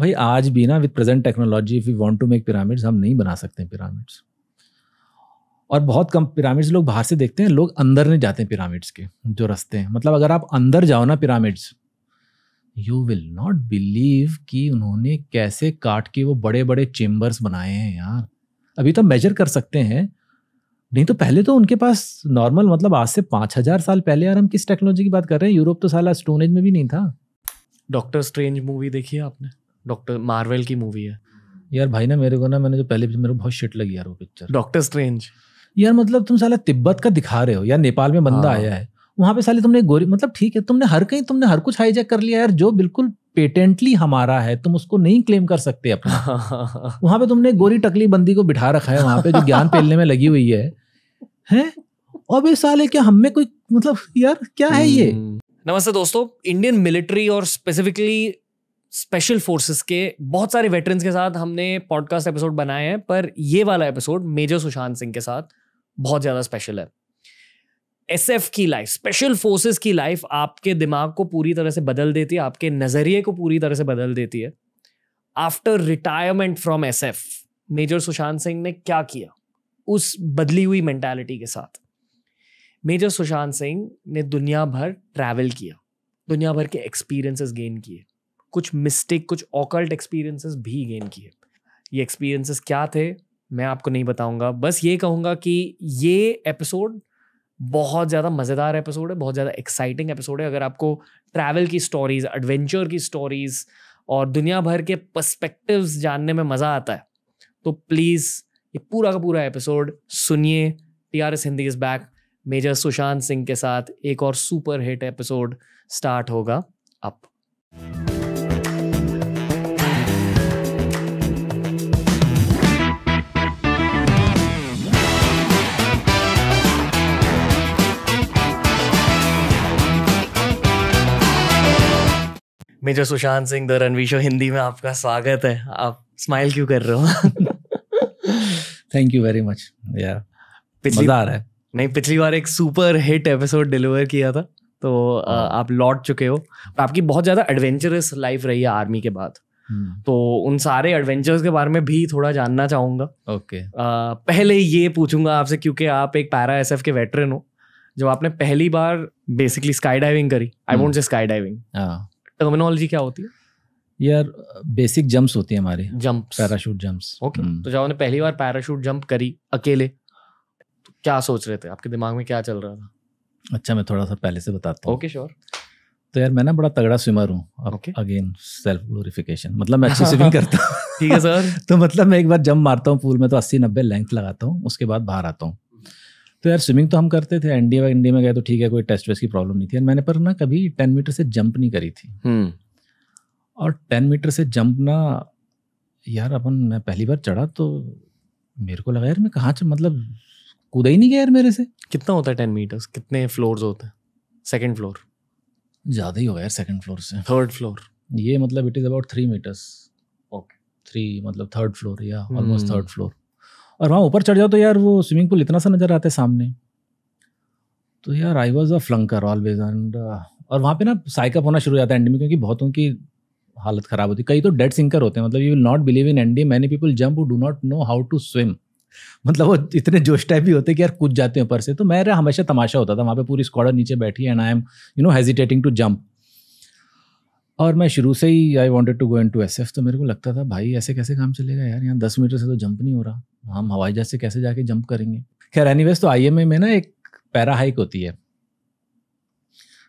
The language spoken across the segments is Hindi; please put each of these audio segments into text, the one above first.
भाई आज भी ना with present technology if you want to make pyramids हम नहीं बना सकते पिरामिड्स और बहुत कम पिरामिड्स लोग बाहर से देखते हैं लोग अंदर नहीं जाते हैं पिरामिड्स के जो रास्ते हैं मतलब अगर आप अंदर जाओ ना pyramids you will not believe कि उन्होंने कैसे काट के वो बड़े बड़े चेम्बर्स बनाए हैं यार अभी तो मेजर कर सकते हैं नहीं तो पहले तो उनके पास नॉर्मल मतलब आज से पाँच हज़ार साल पहले यार हम किस टेक्नोलॉजी की बात कर रहे हैं यूरोप तो साला स्टोनेज में भी नहीं था डॉक्टर स्ट्रेंज मूवी देखी है आपने डॉक्टर मार्वल की मूवी है यार भाई ना मेरे को ना मैंने जो पहले मेरे को बहुत शिट लगी यार वो पिक्चर डॉक्टर स्ट्रेंज यार मतलब तुम साला तिब्बत का दिखा रहे हो यार नेपाल में बंदा हाँ। आया है वहां पे साले तुमने गोरी मतलब ठीक है तुमने हर कहीं तुमने हर कुछ हाईजेक कर लिया यार जो बिल्कुल पेटेंटली हमारा है तुम उसको नहीं क्लेम कर सकते अपना वहां पे तुमने गोरी टकली बंदी को बिठा रखा है वहां पे जो ज्ञान पेलने में लगी हुई है हैं और ये साले क्या हम में कोई मतलब यार क्या है ये हम्म। नमस्ते दोस्तों इंडियन मिलिट्री और स्पेसिफिकली स्पेशल फोर्सेस के बहुत सारे वेटरन्स के साथ हमने पॉडकास्ट एपिसोड बनाए हैं पर ये वाला एपिसोड मेजर सुशांत सिंह के साथ बहुत ज़्यादा स्पेशल है एफ की लाइफ स्पेशल फोर्सेस की लाइफ आपके दिमाग को पूरी तरह से बदल देती है आपके नज़रिए को पूरी तरह से बदल देती है after retirement from F major Sushant Singh ने क्या किया उस बदली हुई मैंटेलिटी के साथ मेजर सुशांत सिंह ने दुनिया भर ट्रैवल किया दुनिया भर के एक्सपीरियंसेस गेन किए कुछ मिस्टेक कुछ ऑकल्ट एक्सपीरियंसेस भी गेन किए ये एक्सपीरियंसेस क्या थे मैं आपको नहीं बताऊंगा बस ये कहूँगा कि ये एपिसोड बहुत ज़्यादा मज़ेदार एपिसोड है बहुत ज़्यादा एक्साइटिंग एपिसोड है अगर आपको ट्रैवल की स्टोरीज एडवेंचर की स्टोरीज और दुनिया भर के पर्सपेक्टिव्स जानने में मज़ा आता है तो प्लीज़ ये पूरा का पूरा एपिसोड सुनिए T R S Hindi is back major Sushant Singh के साथ एक और सुपर हिट एपिसोड स्टार्ट होगा अब major Sushant Singh the Ranveer show Hindi में आपका स्वागत है आप स्माइल क्यों कर रहे हो थैंक यू वेरी मच या पिछली बार है नहीं पिछली बार एक सुपर हिट एपिसोड डिलीवर किया था तो आ, uh, हाँ। आप लौट चुके हो आपकी बहुत ज़्यादा एडवेंचरस लाइफ रही है आर्मी के बाद hmm. तो उन सारे एडवेंचर्स के बारे में भी थोड़ा जानना चाहूंगा ओके okay. Uh, पहले ये पूछूंगा आपसे क्योंकि आप एक पैरा एस के वेटरन हो जब आपने पहली बार बेसिकली स्काई डाइविंग करी I won't say sky diving terminology क्या होती है यार बेसिक जंप्स होती है हमारे जंप पैराशूट जंप्स ओके तो जब आपने पहली बार पैराशूट जंप करी अकेले तो क्या सोच रहे थे आपके दिमाग में क्या चल रहा था अच्छा मैं थोड़ा सा पहले से बताता हूँ ओके श्योर तो यार मैं ना बड़ा तगड़ा स्विमर हूँ अगेन सेल्फ ग्लोरिफिकेशन मतलब मैं अच्छी स्विमिंग करता हूँ ठीक है सर तो मतलब मैं एक बार जंप मारता हूँ पूल में तो अस्सी नब्बे लेंथ लगाता हूँ उसके बाद बाहर आता हूँ तो यार स्विमिंग तो हम करते थे एनडीए एनडीए में गए तो ठीक है कोई टेस्ट वेस्ट की प्रॉब्लम नहीं थी मैंने पर ना कभी टेन मीटर से जंप नहीं करी थी हम्म। और टेन मीटर से जंप ना यार अपन मैं पहली बार चढ़ा तो मेरे को लगा यार मैं कहाँ मतलब कूदा ही नहीं गया यार मेरे से कितना होता है टेन मीटर्स कितने फ्लोर होते हैं सेकेंड फ्लोर ज़्यादा ही होगा यार सेकेंड फ्लोर से थर्ड फ्लोर ये मतलब it is about three metres okay three मतलब थर्ड फ्लोर या ऑलमोस्ट थर्ड फ्लोर और वहाँ ऊपर चढ़ जाओ तो यार वो स्विमिंग पूल इतना सा नज़र आता है सामने तो यार I was a flanker always and और वहाँ पे ना साइकअप होना शुरू हो जाता है एंड में क्योंकि बहुतों की हालत ख़राब होती है कई तो डेड सिंकर होते हैं मतलब you will not believe in and many people jump do not know how to swim मतलब वो इतने जोश टाइप भी होते कि यार कूद जाते हैं ऊपर से तो मेरा हमेशा तमाशा होता था वहाँ पे पूरी स्क्वाडर नीचे बैठी and I am you know hesitating to jump और मैं शुरू से ही I wanted to go into S F तो मेरे को लगता था भाई ऐसे कैसे काम चलेगा यार यहाँ दस मीटर से तो जंप नहीं हो रहा हम हवाई जहाज से कैसे जाके जंप करेंगे खैर एनी तो आई एम में ना एक पैरा हाइक होती है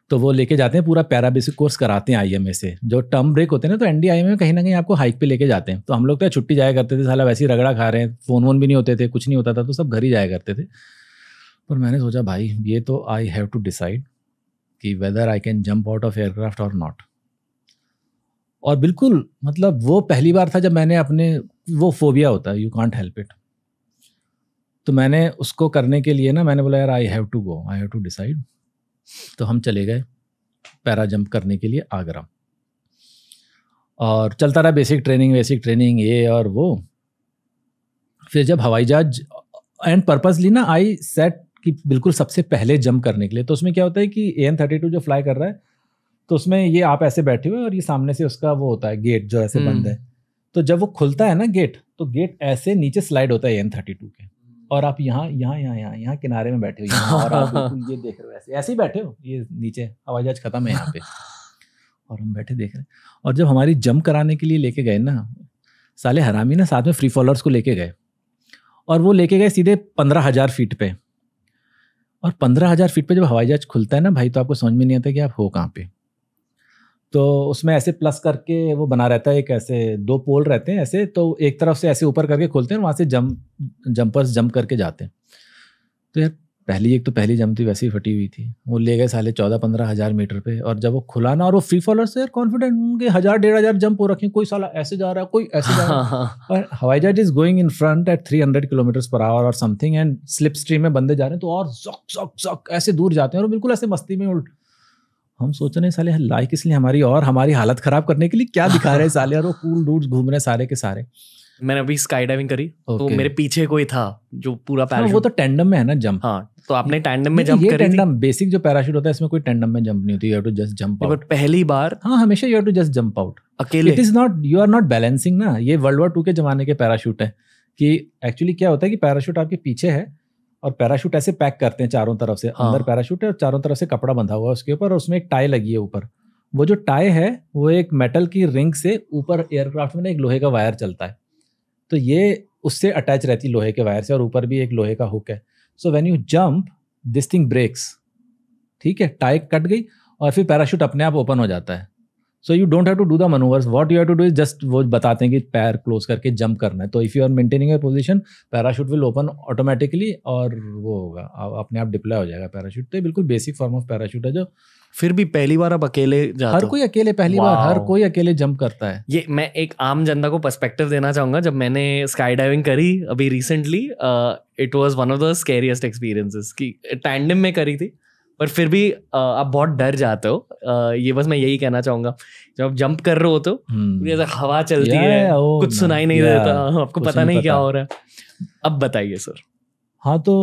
तो वो लेके जाते हैं पूरा पैरा बेसिक कोर्स कराते हैं आई एम से जो टर्म ब्रेक होते हैं ना तो एन डी आई में कहीं ना कहीं आपको हाइक पे लेके जाते हैं तो हम लोग तो छुट्टी जाया करते थे साला वैसे ही रगड़ा खा रहे हैं फ़ोन वोन भी नहीं होते थे कुछ नहीं होता था तो सब घर ही जाया करते थे पर मैंने सोचा भाई ये तो आई हैव टू डिसाइड कि whether I can jump out of aircraft और नॉट और बिल्कुल मतलब वो पहली बार था जब मैंने अपने वो फोबिया होता है यू कॉन्ट हेल्प इट तो मैंने उसको करने के लिए ना मैंने बोला यार I have to go I have to decide तो हम चले गए पैरा जंप करने के लिए आगरा और चलता रहा बेसिक ट्रेनिंग बेसिक ट्रेनिंग ये और वो फिर जब हवाई जहाज एंड पर्पजली ना आई सेट कि बिल्कुल सबसे पहले जंप करने के लिए तो उसमें क्या होता है कि ए एन थर्टी टू जो फ्लाई कर रहा है तो उसमें ये आप ऐसे बैठे हुए और ये सामने से उसका वो होता है गेट जो ऐसे बंद है हम्म। तो जब वो खुलता है ना गेट तो गेट ऐसे नीचे स्लाइड होता है ए एन थर्टी टू के और आप यहाँ यहाँ यहाँ यहाँ यहाँ किनारे में बैठे हो यहाँ और आप ये देख रहे हो ऐसे ऐसे ही बैठे हो ये नीचे हवाई जहाज खत्म है यहाँ पे और हम बैठे देख रहे हैं और जब हमारी जम कराने के लिए लेके गए ना साले हरामी ना साथ में फ्री फॉलोअर्स को लेके गए और वो लेके गए सीधे पंद्रह हज़ार फीट पे और पंद्रह हज़ार फीट पे जब हवाई जहाज खुलता है ना भाई तो आपको समझ में नहीं आता कि आप हो कहाँ पे तो उसमें ऐसे प्लस करके वो बना रहता है एक ऐसे दो पोल रहते हैं ऐसे तो एक तरफ से ऐसे ऊपर करके खोलते हैं वहाँ से जम जंपर्स जंप करके जाते हैं तो यार पहली एक तो पहली जम थी वैसे ही फटी हुई थी वो ले गए साले चौदह पंद्रह हज़ार मीटर पे और जब वो खुला ना और वो फ्री फॉलर से यार कॉन्फिडेंट उनके हज़ार डेढ़ हज़ार जंप हो रखे कोई साला ऐसे जा रहा है कोई ऐसे जा रहा है हाँ। और हवाई जहाज is going in front at three hundred kilometres per hour और समथिंग एंड स्लिप स्ट्रीम में बंदे जा रहे हैं तो और जॉक जॉक जक ऐसे दूर जाते हैं और बिल्कुल ऐसे मस्ती में उल्ट हम सोच रहे हैं साले लाइक इसलिए हमारी और हमारी हालत खराब करने के लिए क्या दिखा रहे हैं साले और वो कूल डूड्स घूम रहे सारे के सारे मैंने अभी स्काई डाइविंग करी तो okay. तो मेरे पीछे कोई था जो पूरा पैराशूट हाँ, वो तो टैंडम में है ना जंप हाँ तो आपने टैंडम में जंप करी टैंडम बेसिक जो पैराशूट होता है इसमें कोई टैंडम में जंप नहीं होती you have to just jump but पहली बार हाँ हमेशा you have to just jump out अकेले it is not you are not balancing ना ये वर्ल्ड वॉर टू के जमाने के पैराशूट है कि एक्चुअली क्या होता है कि पैराशूट आपके पीछे है और पैराशूट ऐसे पैक करते हैं चारों तरफ से हाँ। अंदर पैराशूट है और चारों तरफ से कपड़ा बंधा हुआ है उसके ऊपर और उसमें एक टाई लगी है ऊपर वो जो टाई है वो एक मेटल की रिंग से ऊपर एयरक्राफ्ट में ना एक लोहे का वायर चलता है तो ये उससे अटैच रहती है लोहे के वायर से और ऊपर भी एक लोहे का हुक है so when you jump this thing breaks ठीक है टाई कट गई और फिर पैराशूट अपने आप ओपन हो जाता है so you don't have to do the manoeuvres what you have to do is just वो बताते हैं कि पैर क्लोज करके जंप करना है तो if you are maintaining your position parachute will open automatically और वो होगा अपने आप डिप्लॉय हो जाएगा पैराशूट तो बिल्कुल बेसिक फॉर्म ऑफ पैराशूट है जो फिर भी पहली बार आप अकेले जाते हर कोई अकेले पहली बार हर कोई अकेले जंप करता है ये मैं एक आम जनता को पर्सपेक्टिव देना चाहूंगा जब मैंने स्काई डाइविंग करी अभी recently it was one of the scariest experiences की टैंडम में करी थी पर फिर भी आप बहुत डर जाते हो ये बस मैं यही कहना चाहूंगा जब आप जंप कर रहे हो तो जैसे हम्म। हवा चलती है कुछ सुनाई नहीं देता हाँ, आपको पता नहीं क्या हो रहा है अब बताइए सर हाँ तो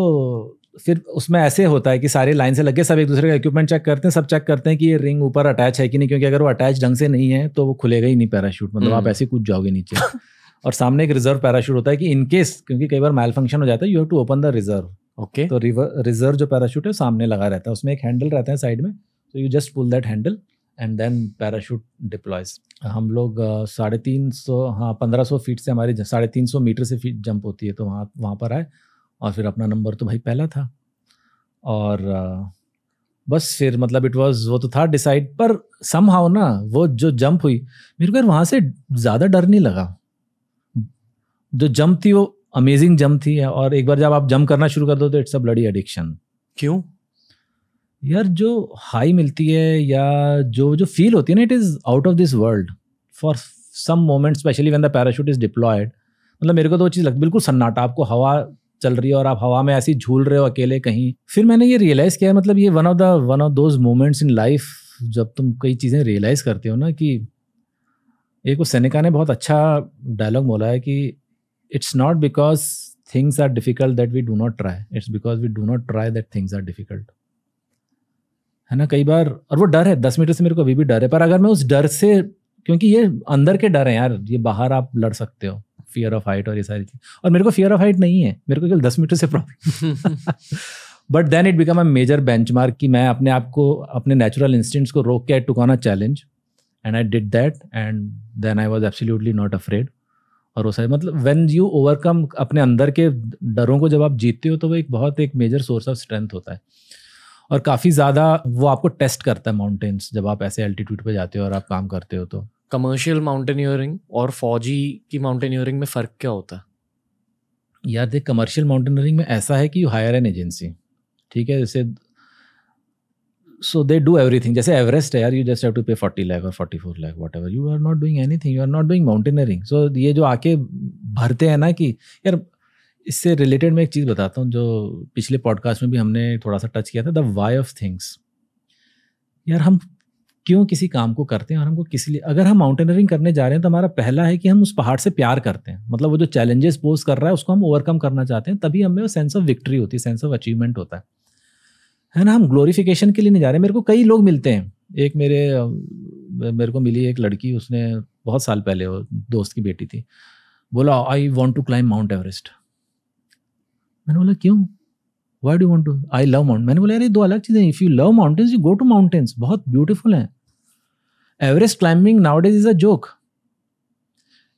फिर उसमें ऐसे होता है कि सारे लाइन से लगे सब एक दूसरे का इक्विपमेंट चेक करते हैं सब चेक करते हैं कि ये रिंग ऊपर अटैच है कि नहीं क्योंकि अगर वो अटैच ढंग से नहीं है तो वो खुलेगा ही नहीं पैराशूट मतलब आप हम्म। ऐसे कूद जाओगे नीचे और सामने एक रिजर्व पैराशूट होता है कि इनकेस क्योंकि कई बार मैल फंक्शन हो जाता है you have to open the reserve okay तो रिवर रिजर्व जो पैराशूट है सामने लगा रहता है उसमें एक हैंडल रहता है साइड में तो you just pull that handle and then parachute deploys हम लोग साढ़े तीन सौ हाँ पंद्रह सौ फीट से हमारी साढ़े तीन सौ मीटर से फीट जंप होती है तो वहाँ वहाँ पर आए और फिर अपना नंबर तो भाई पहला था और बस फिर मतलब इट वॉज वो तो था डिसाइड पर सम हाउ ना वो जो जंप हुई मेरे को वहाँ से ज़्यादा डर नहीं लगा जो जंप थी वो अमेजिंग जम थी और एक बार जब आप जम करना शुरू कर दो तो इट्स अ ब्लडी एडिक्शन क्यों यार जो हाई मिलती है या जो जो फील होती है ना it is out of this world for some moment specially when the parachute is deployed मतलब मेरे को तो वो चीज़ लगती बिल्कुल सन्नाटा आपको हवा चल रही है और आप हवा में ऐसी झूल रहे हो अकेले कहीं फिर मैंने ये रियलाइज़ किया मतलब ये one of the one of those moments in life जब तुम कई चीज़ें रियलाइज़ करते हो ना कि एक वो सैनिका ने बहुत अच्छा डायलॉग बोला है कि it's not because things are difficult that we do not try it's because we do not try that things are difficult है ना कई बार और वो डर है दस मीटर से मेरे को अभी भी डर है पर अगर मैं उस डर से क्योंकि ये अंदर के डर है यार ये बाहर आप लड़ सकते हो फियर ऑफ हाइट और ये सारी चीज और मेरे को फियर ऑफ हाइट नहीं है मेरे को केवल दस मीटर से problem but then it become a major benchmark कि मैं अपने आप को अपने नेचुरल इंस्टेंट्स को रोक के I took on a challenge and I did that and then I was absolutely not afraid भरोसा है मतलब वेन यू ओवरकम अपने अंदर के डरों को जब आप जीतते हो तो वो एक बहुत एक मेजर सोर्स ऑफ स्ट्रेंथ होता है और काफ़ी ज़्यादा वो आपको टेस्ट करता है माउंटेन्स जब आप ऐसे एल्टीट्यूड पर जाते हो और आप काम करते हो तो कमर्शियल माउंटेनियरिंग और फौजी की माउंटेनियरिंग में फ़र्क क्या होता है यार देख कमर्शियल माउंटेनियरिंग में ऐसा है कि यू हायर एन एजेंसी ठीक है जैसे so they do everything जैसे एवरेस्ट है यार you just have to pay forty lakh और forty four lakh whatever you are not doing anything you are not doing mountaineering so ये जो आके भरते हैं ना कि यार इससे रिलेटेड मैं एक चीज़ बताता हूँ जो पिछले पॉडकास्ट में भी हमने थोड़ा सा टच किया था द वाई ऑफ थिंग्स यार हम क्यों किसी काम को करते हैं और हमको किस लिए अगर हम माउंटेनरिंग करने जा रहे हैं तो हमारा पहला है कि हम उस पहाड़ से प्यार करते हैं मतलब वो जो चैलेंजेस पोज कर रहा है उसको हम ओवरकम करना चाहते हैं तभी हमें वो सेंस ऑफ विक्ट्री होती है सेंस ऑफ अचीवमेंट होता है है ना हम ग्लोरीफिकेशन के लिए नहीं जा रहे मेरे को कई लोग मिलते हैं एक मेरे मेरे को मिली एक लड़की उसने बहुत साल पहले वो दोस्त की बेटी थी बोला I want to climb Mount Everest मैंने बोला क्यों why do want to I love mount मैंने बोला यार ये दो अलग चीज़ें if you love mountains you go to mountains बहुत ब्यूटीफुल हैं Everest climbing days is a joke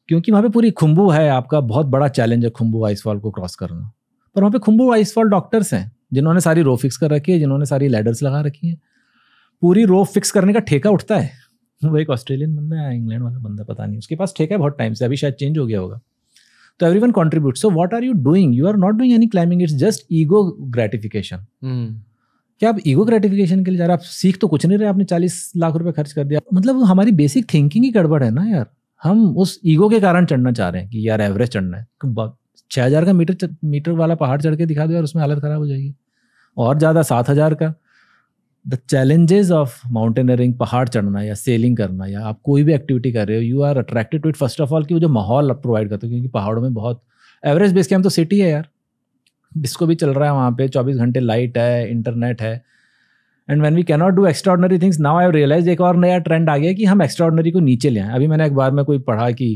क्योंकि वहाँ पे पूरी खुम्बू है आपका बहुत बड़ा चैलेंज है खुम्बू आइसफॉल को क्रॉस करना पर वहाँ पे खुम्बू आइसफॉल डॉक्टर्स हैं जिन्होंने सारी रो फिक्स कर रखी है जिन्होंने सारी लैडर्स लगा रखी हैं पूरी रो फिक्स करने का ठेका उठता है वो एक ऑस्ट्रेलियन बंदा है इंग्लैंड वाला बंदा पता नहीं उसके पास ठेका है बहुत टाइम से अभी शायद चेंज हो गया होगा तो everyone contribute so what are you doing you are not doing any climbing it's just ego gratification क्या आप ईगो ग्रेटिफिकेशन के लिए जा रहे आप सीख तो कुछ नहीं रहे आपने चालीस लाख रुपए खर्च कर दिया मतलब हमारी बेसिक थिंकिंग ही गड़बड़ है ना यार हम उस ईगो के कारण चढ़ना चाह रहे हैं कि यार एवरेज चढ़ना है छः हज़ार का मीटर मीटर वाला पहाड़ चढ़ के दिखा दो यार उसमें हालत ख़राब हो जाएगी और ज़्यादा सात हज़ार का द चैलेंजेस ऑफ माउंटेनरिंग पहाड़ चढ़ना या सेलिंग करना या आप कोई भी एक्टिविटी कर रहे हो you are attracted to it first of all कि वो जो माहौल आप प्रोवाइड करते हो क्योंकि पहाड़ों में बहुत एवरेज बेस हम तो सिटी है यार डिस्को भी चल रहा है वहाँ पे चौबीस घंटे लाइट है इंटरनेट है and when we cannot do extraordinary things now I realise एक और नया ट्रेंड आ गया कि हम एक्स्ट्रॉडनरी को नीचे ले आए अभी मैंने अखबार में कोई पढ़ा कि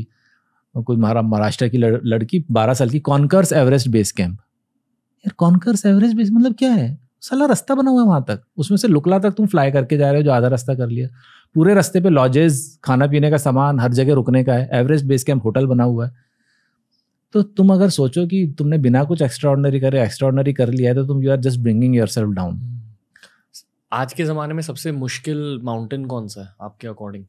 कोई हमारा महाराष्ट्र की लड़, लड़की बारह साल की कॉनकर्स एवरेस्ट बेस कैंप यार कॉन्कर्स एवरेस्ट बेस मतलब क्या है सला रास्ता बना हुआ है वहाँ तक उसमें से लुकला तक तुम फ्लाई करके जा रहे हो जो आधा रास्ता कर लिया पूरे रास्ते पे लॉजेज खाना पीने का सामान हर जगह रुकने का है एवरेस्ट बेस कैंप होटल बना हुआ है तो तुम अगर सोचो कि तुमने बिना कुछ एक्स्ट्राऑर्डनरी करे एक्स्ट्राऑर्डनरी कर लिया है तो तुम you are just bringing yourself down आज के ज़माने में सबसे मुश्किल माउंटेन कौन सा है आपके अकॉर्डिंग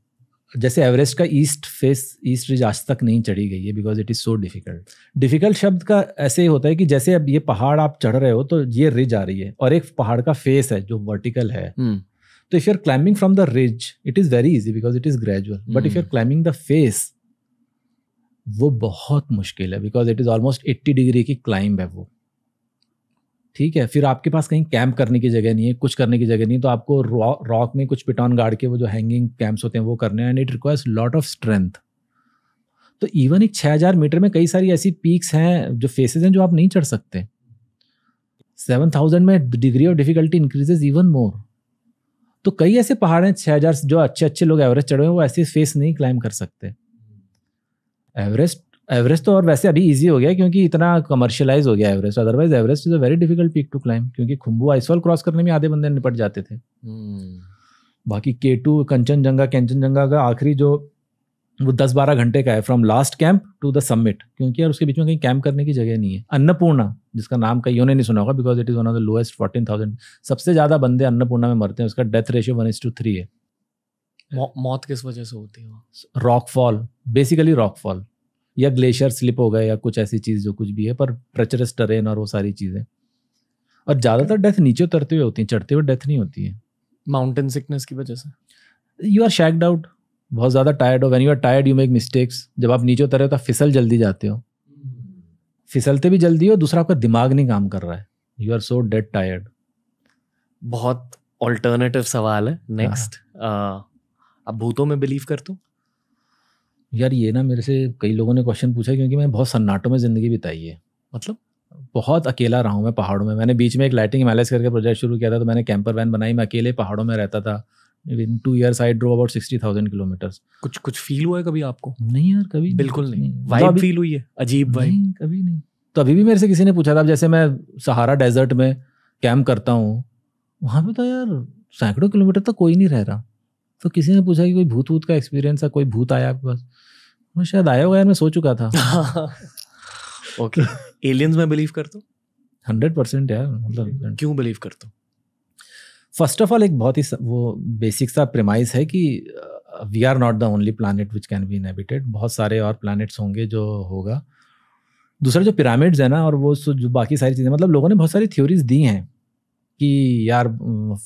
जैसे एवरेस्ट का ईस्ट फेस ईस्ट रिज आज तक नहीं चढ़ी गई है because it is so difficult difficult शब्द का ऐसे ही होता है कि जैसे अब ये पहाड़ आप चढ़ रहे हो तो ये रिज आ रही है और एक पहाड़ का फेस है जो वर्टिकल है हम्म। तो if you are climbing from the ridge it is very easy because it is gradual but if you are climbing the face वो बहुत मुश्किल है because it is almost eighty degree की क्लाइंब है वो ठीक है फिर आपके पास कहीं कैंप करने की जगह नहीं है कुछ करने की जगह नहीं तो आपको रॉक में कुछ पिटॉन गाड़ के वो जो हैंगिंग कैंप्स होते हैं वो करने हैं and it requires lot of strength तो इवन एक 6000 मीटर में कई सारी ऐसी पीक्स हैं जो फेसेस हैं जो आप नहीं चढ़ सकते 7000 में degree of difficulty increases even more तो कई ऐसे पहाड़ हैं छः जो अच्छे अच्छे लोग एवरेस्ट चढ़े हुए वो ऐसे फेस नहीं क्लाइंब कर सकते एवरेस्ट एवरेस्ट तो और वैसे अभी इजी हो गया क्योंकि इतना कमर्शियलाइज हो गया Everest otherwise Everest is a very difficult peak to climb क्योंकि खुम्बू आइसवाल क्रॉस करने में आधे बंदे निपट जाते थे हम्म। बाकी के टू कंचनजंगा कंचनजंगा का आखिरी जो वो दस बारह घंटे का है from last camp to the summit क्योंकि यार उसके बीच में कहीं कैंप करने की जगह नहीं है अन्नपूर्णा जिसका नाम कहीं ने नहीं सुना होगा because it is one of the lowest fourteen thousand सबसे ज़्यादा बंदे अन्नपूर्णा में मरते हैं उसका death ratio one is to three है मौत किस वजह से होती है rock fall basically rock fall या ग्लेशियर स्लिप हो गए या कुछ ऐसी चीज़ जो कुछ भी है पर प्रचरस टरेन और वो सारी चीज़ें और ज़्यादातर डेथ नीचे उतरते हुए होती है चढ़ते हुए डेथ नहीं होती है माउंटेन सिकनेस की वजह से यू आर शैक्ड आउट बहुत ज़्यादा टायर्ड हो when you are tired you make mistakes जब आप नीचे उतरे हो तो फिसल जल्दी जाते हो फिसलते भी जल्दी हो दूसरा आपका दिमाग नहीं काम कर रहा है you are so dead tired बहुत ऑल्टरनेटिव सवाल है नेक्स्ट हाँ। आप भूतों में बिलीव करते हो यार ये ना मेरे से कई लोगों ने क्वेश्चन पूछा क्योंकि मैं बहुत सन्नाटों में ज़िंदगी बिताई है मतलब बहुत अकेला रहा हूँ मैं पहाड़ों में मैंने बीच में एक लाइटिंग मैलेज करके प्रोजेक्ट शुरू किया था तो मैंने कैंपर वैन बनाई मैं अकेले पहाड़ों में रहता था in two years I drove about sixty thousand kilometres कुछ कुछ फील हुआ है कभी आपको नहीं यार कभी बिल्कुल नहीं वाइब मतलब फील हुई है अजीब वाइब कभी नहीं तो अभी भी मेरे से किसी ने पूछा था जैसे मैं सहारा डेजर्ट में कैम्प करता हूँ वहाँ पे तो यार सैकड़ों किलोमीटर तक तो कोई नहीं रह रहा तो किसी ने पूछा कि कोई भूत भूत का एक्सपीरियंस है कोई भूत आया आपके पास मैं शायद आया होगा यार मैं सो चुका था ओके एलियंस में बिलीव करता हूँ हंड्रेड परसेंट यार मतलब क्यों बिलीव करता हूँ फर्स्ट ऑफ ऑल एक बहुत ही वो बेसिक सा प्रेमाइज है कि we are not the only planet which can be inhabited बहुत सारे और प्लानट्स होंगे जो होगा दूसरा जो पिरामिड्स है ना और वो जो बाकी सारी चीज़ें मतलब लोगों ने बहुत सारी थ्योरीज दी हैं कि यार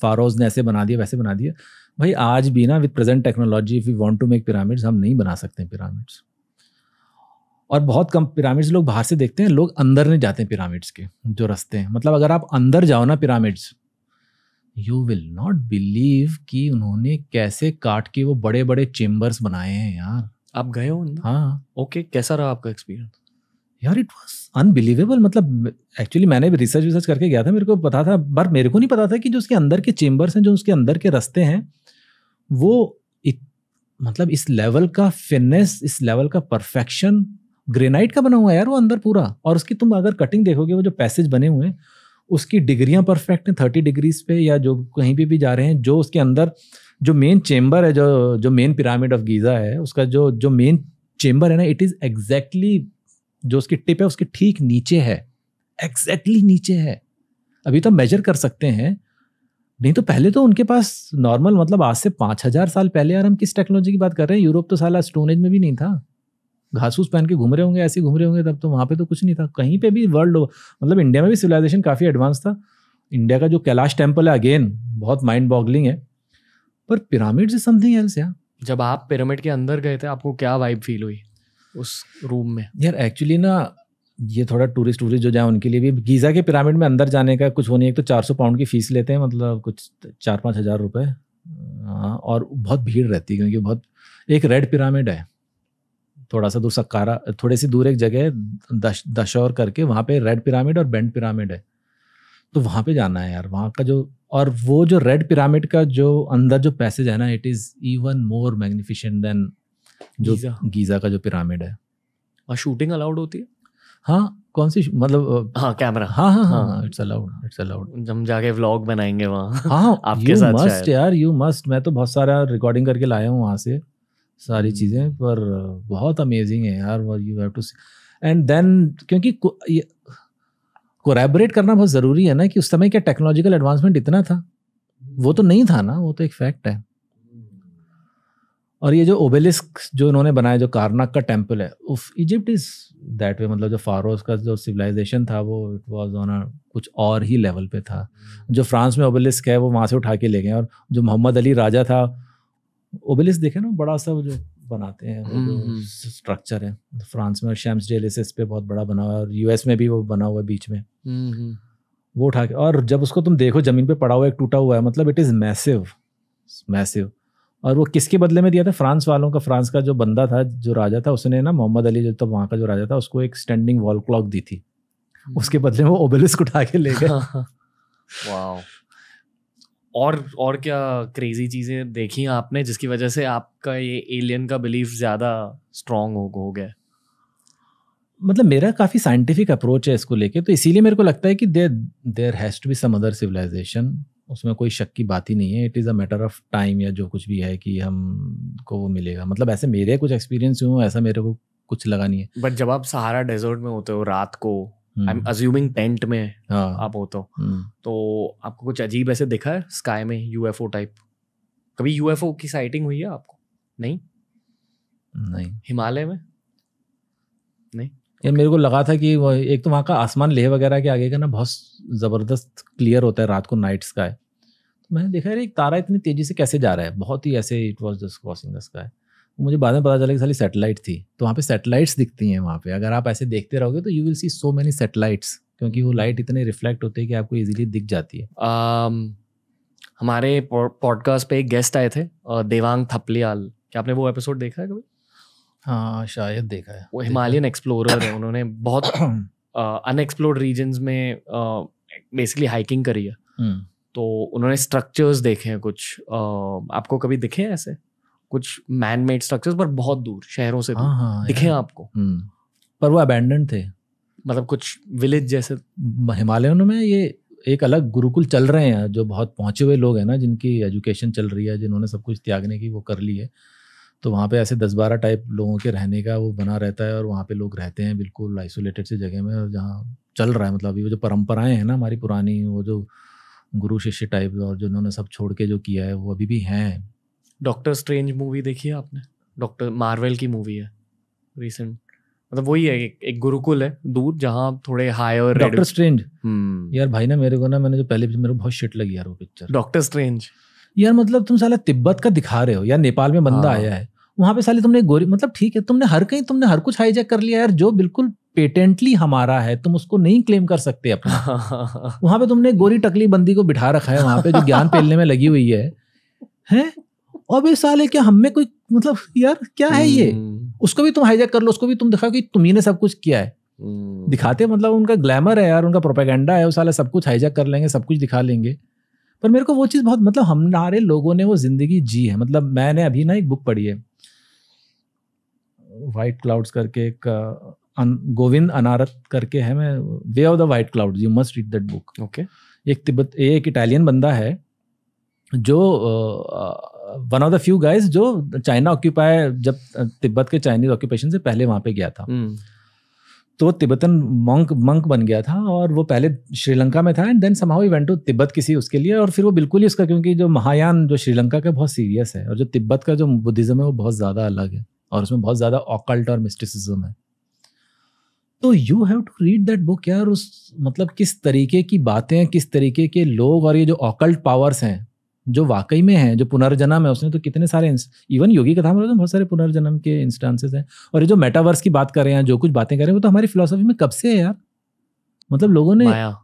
फारोज uh, ने ऐसे बना दिया वैसे बना दिया भाई आज भी ना with present technology if you want to make pyramids हम नहीं बना सकते पिरामिड्स और बहुत कम पिरामिड्स लोग बाहर से देखते हैं लोग अंदर नहीं जाते हैं पिरामिड्स के जो रास्ते हैं मतलब अगर आप अंदर जाओ ना pyramids you will not believe कि उन्होंने कैसे काट के वो बड़े बड़े चेम्बर्स बनाए हैं यार आप गए हो हाँ ओके कैसा रहा आपका एक्सपीरियंस यार इट वॉज अनबिलीवेबल मतलब एक्चुअली मैंने भी रिसर्च विसर्च करके गया था मेरे को पता था बट मेरे को नहीं पता था कि जो उसके अंदर के चेम्बर्स हैं जो उसके अंदर के रस्ते हैं वो इत, मतलब इस लेवल का फिटनेस इस लेवल का परफेक्शन ग्रेनाइट का बना हुआ है यार वो अंदर पूरा और उसकी तुम अगर कटिंग देखोगे वो जो पैसेज बने हुए हैं उसकी डिग्रियाँ परफेक्ट हैं थर्टी डिग्रीज पे या जो कहीं पर भी जा रहे हैं जो उसके अंदर जो मेन चेम्बर है जो जो मेन पिरामिड ऑफ गीज़ा है उसका जो जो मेन चेम्बर है ना इट इज़ एग्जैक्टली जो उसकी टिप है उसके ठीक नीचे है एग्जैक्टली exactly नीचे है अभी तो मेजर कर सकते हैं नहीं तो पहले तो उनके पास नॉर्मल मतलब आज से पाँच हजार साल पहले यार हम किस टेक्नोलॉजी की बात कर रहे हैं यूरोप तो साला स्टोनेज में भी नहीं था घास फूस पहन के घूम रहे होंगे ऐसे घूम रहे होंगे तब तो वहाँ पे तो कुछ नहीं था कहीं पे भी वर्ल्ड मतलब इंडिया में भी सिविलाइजेशन काफ़ी एडवांस था इंडिया का जो कैलाश टेम्पल है अगेन बहुत माइंड बॉगलिंग है पर पिरामिड्स इज समथिंग एल्स या जब आप पिरामिड के अंदर गए थे आपको क्या वाइब फील हुई उस रूम में यार एक्चुअली ना ये थोड़ा टूरिस्ट टूरिस्ट जो जाए उनके लिए भी गीज़ा के पिरामिड में अंदर जाने का कुछ होने एक तो चार सौ पाउंड की फ़ीस लेते हैं मतलब कुछ चार पाँच हज़ार रुपये हाँ, और बहुत भीड़ रहती है क्योंकि बहुत एक रेड पिरामिड है थोड़ा सा दूर सकारा थोड़ी सी दूर एक जगह है दश दशौर करके वहाँ पे रेड पिरामिड और बैंड पिरामिड है तो वहाँ पे जाना है यार वहाँ का जो और वो जो रेड पिरामिड का जो अंदर जो पैसेज है ना it is even more magnificent than जो गीजा, गीजा का जो पिरामिड है और शूटिंग अलाउड होती है हाँ कौन सी मतलब हाँ कैमरा हाँ हाँ हाँ इट्स अलाउड इट्स अलाउड हम जाके व्लॉग बनाएंगे वहाँ हाँ, हाँ आपके साथ मस्ट यार यू मस्ट मैं तो बहुत सारा रिकॉर्डिंग करके लाया हूँ वहाँ से सारी हम्म। चीज़ें पर बहुत अमेजिंग है यार you have to and then क्योंकि कोरेबरेट करना बहुत ज़रूरी है ना कि उस समय क्या टेक्नोलॉजिकल एडवांसमेंट इतना था वो तो नहीं था ना वो तो एक फैक्ट है और ये जो ओबेलिस्क जो इन्होंने बनाया जो कारनाक का टेम्पल है उफ इजिप्ट इज दैट वे मतलब जो फारोज का जो सिविलाइजेशन था वो इट वाज ऑन कुछ और ही लेवल पे था hmm. जो फ्रांस में ओबेलिस्क है वो वहाँ से उठा के ले गए और जो मोहम्मद अली राजा था ओबेलिस्क देखे ना बड़ा सा जो बनाते हैं वो जो hmm. स्ट्रक्चर है फ्रांस में और शैम्स डेलिस पे बहुत बड़ा बना हुआ है और यूएस में भी वो बना हुआ है बीच में hmm. वो उठा के और जब उसको तुम देखो जमीन पे पड़ा हुआ एक टूटा हुआ है मतलब इट इज़ मैसिव मैसिव और वो किसके बदले में दिया था फ्रांस वालों का फ्रांस का जो बंदा था जो राजा था उसने ना मोहम्मद अली जो तो वहाँ का जो राजा था उसको एक स्टैंडिंग वॉल क्लॉक दी थी हम्म। उसके बदले में वो ओबेलिस्क उठा के ले गए वाह और और क्या क्रेजी चीज़ें देखी आपने जिसकी वजह से आपका ये एलियन का बिलीफ ज़्यादा स्ट्रांग हो, हो गया मतलब मेरा काफ़ी साइंटिफिक अप्रोच है इसको लेके तो इसीलिए मेरे को लगता है कि there there has to be some other civilisation उसमें कोई शक की बात ही नहीं है it is a matter of time या जो कुछ भी है कि हम को वो मिलेगा मतलब ऐसे मेरे कुछ एक्सपीरियंस हुए ऐसा मेरे को कुछ लगा नहीं है बट जब आप सहारा डेजर्ट में होते हो रात को आई एम अज्यूमिंग टेंट में हाँ, आप होते हो हम्म। तो आपको कुछ अजीब ऐसे दिखा है स्काई में यू टाइप कभी यू की साइटिंग हुई है आपको नहीं नहीं हिमालय में नहीं यार मेरे को लगा था कि वो एक तो वहाँ का आसमान लेह वगैरह के आगे का ना बहुत ज़बरदस्त क्लियर होता है रात को नाइट स्काई तो मैंने देखा यार एक तारा इतनी तेज़ी से कैसे जा रहा है बहुत ही ऐसे it was just crossing the sky मुझे बाद में पता चला कि सारी सेटेलाइट थी तो वहाँ पे सेटेलाइट्स दिखती हैं वहाँ पे अगर आप ऐसे देखते रहोगे तो you will see so many satellites क्योंकि वो लाइट इतने रिफ्लेक्ट होते हैं कि आपको इजीली दिख जाती है um, हमारे पॉडकास्ट पे एक गेस्ट आए थे देवांग थपलियाल क्या आपने वो एपिसोड देखा है कभी हाँ शायद देखा है वो हिमालयन एक्सप्लोरर है उन्होंने बहुत अनएक्सप्लोर्ड रीजन में बेसिकली हाइकिंग करी है हम्म। तो उन्होंने स्ट्रक्चर्स देखे हैं कुछ आपको कभी दिखे हैं ऐसे कुछ मैन मेड स्ट्रक्चर्स पर बहुत दूर शहरों से हाँ, हाँ, दिखे हैं आपको हम्म। पर वो अबेंडेंट थे मतलब कुछ विलेज जैसे हिमालयों में ये एक अलग गुरुकुल चल रहे हैं जो बहुत पहुंचे हुए लोग हैं ना जिनकी एजुकेशन चल रही है जिन्होंने सब कुछ त्यागने की वो कर ली है तो वहाँ पे ऐसे दस बारह टाइप लोगों के रहने का वो बना रहता है और वहाँ पे लोग रहते हैं बिल्कुल आइसोलेटेड से जगह में और जहाँ चल रहा है मतलब अभी वो जो परंपराएं हैं ना हमारी पुरानी वो जो गुरु शिष्य टाइप और जो उन्होंने सब छोड़ के जो किया है वो अभी भी हैं डॉक्टर स्ट्रेंज मूवी देखी है आपने डॉक्टर मार्वल की मूवी है रिसेंट मतलब वही है एक, एक गुरुकुल है दूर जहाँ थोड़े हाई और डॉक्टर हम्म। स्ट्रेंज यार भाई ना मेरे को ना मैंने जो पहले मेरे को बहुत शिट लगी यार वो पिक्चर डॉक्टर स्ट्रेंज यार मतलब तुम साला तिब्बत का दिखा रहे हो यार नेपाल में बंदा हाँ। आया है वहां पे साली तुमने गोरी मतलब ठीक है तुमने हर कहीं तुमने हर कुछ हाईजेक कर लिया यार जो बिल्कुल पेटेंटली हमारा है तुम उसको नहीं क्लेम कर सकते अपना वहां पे तुमने गोरी टकली बंदी को बिठा रखा है वहां पे जो ज्ञान पेलने में लगी हुई है हैं और ये साले क्या हम में कोई मतलब यार क्या है ये हम्म। उसको भी तुम हाईजेक कर लो उसको भी तुम दिखाओ कि तुम्ही सब कुछ किया है हम्म। दिखाते मतलब उनका ग्लैमर है यार उनका प्रोपेगेंडा है वो साला सब कुछ हाईजेक कर लेंगे सब कुछ दिखा लेंगे पर मेरे को वो चीज़ बहुत मतलब हमारे लोगों ने वो ज़िंदगी जी है मतलब मैंने अभी ना एक बुक पढ़ी है वाइट क्लाउड्स करके एक गोविंद अनारत करके है मैं Way of the White Cloud you must read that book okay एक तिब्बत एक इटालियन बंदा है जो one of the few guys जो चाइना ऑक्यूपाई जब तिब्बत के चाइनीज ऑक्यूपेशन से पहले वहाँ पे गया था hmm. तो वो तिब्बतन मंक मंक बन गया था और वो पहले श्रीलंका में था एंड देन समाउ वेंट टू तिब्बत किसी उसके लिए और फिर वो बिल्कुल ही उसका क्योंकि जो महायान जो श्रीलंका का बहुत सीरियस है और जो तिब्बत का जो बुद्धिज़्म है वो बहुत ज़्यादा अलग है और उसमें बहुत ज़्यादा ऑकल्ट और मिस्टिसिज्म है तो you have to read that book यार उस मतलब किस तरीके की बातें किस तरीके के लोग और ये जो ऑकल्ट पावर्स हैं जो वाकई में हैं जो पुनर्जन्म है उसने तो कितने सारे इवन योगी कथा में बहुत सारे पुनर्जन्म के इंस्टांसेस हैं और ये जो मेटावर्स की बात कर रहे हैं जो कुछ बातें कर रहे हैं वो तो हमारी फिलोसफी में कब से है यार मतलब लोगों ने माया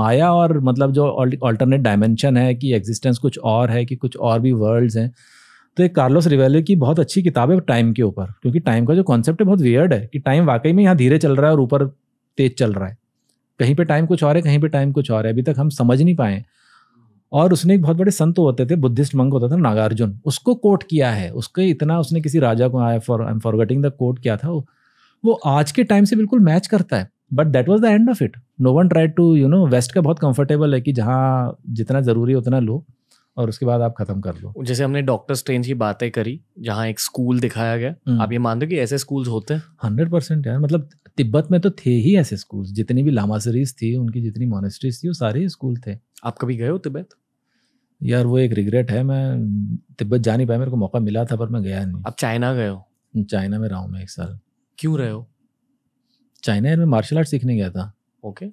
माया और मतलब जो ऑल्टरनेट डायमेंशन है कि एग्जिस्टेंस कुछ और है कि कुछ और भी वर्ल्ड्स हैं तो एक कार्लोस रिवेले की बहुत अच्छी किताब है टाइम के ऊपर क्योंकि टाइम का जो कॉन्सेप्ट है बहुत वियर्ड है कि टाइम वाकई में यहाँ धीरे चल रहा है और ऊपर तेज चल रहा है कहीं पे टाइम कुछ और है कहीं पे टाइम कुछ और है अभी तक हम समझ नहीं पाए और उसने एक बहुत बड़े संत होते थे बुद्धिस्ट मंग होता था नागार्जुन उसको कोट किया है उसके इतना उसने किसी राजा को आया for I am forgetting the quote किया था वो आज के टाइम से बिल्कुल मैच करता है but that was the end of it no one try to you know west का बहुत कंफर्टेबल है कि जहाँ जितना ज़रूरी है उतना लो और उसके बाद आप खत्म कर लो जैसे हमने डॉक्टर स्ट्रेंज की बातें करी जहाँ एक स्कूल दिखाया गया हम्म। आप ये मान दो कि ऐसे स्कूल्स होते हैं हंड्रेड परसेंट यार मतलब तिब्बत में तो थे ही ऐसे स्कूल जितनी भी लामा सीरीज थी उनकी जितनी मोनेस्ट्रीज थी वो सारे स्कूल थे आप कभी गए हो तिब्बत यार वो एक रिग्रेट है मैं तिब्बत जा नहीं पाया मेरे को मौका मिला था पर मैं गया नहीं आप चाइना गए हो चाइना में रहा हूँ मैं एक साल क्यों रहे हो चाइना में मैं मार्शल आर्ट सीखने गया था ओके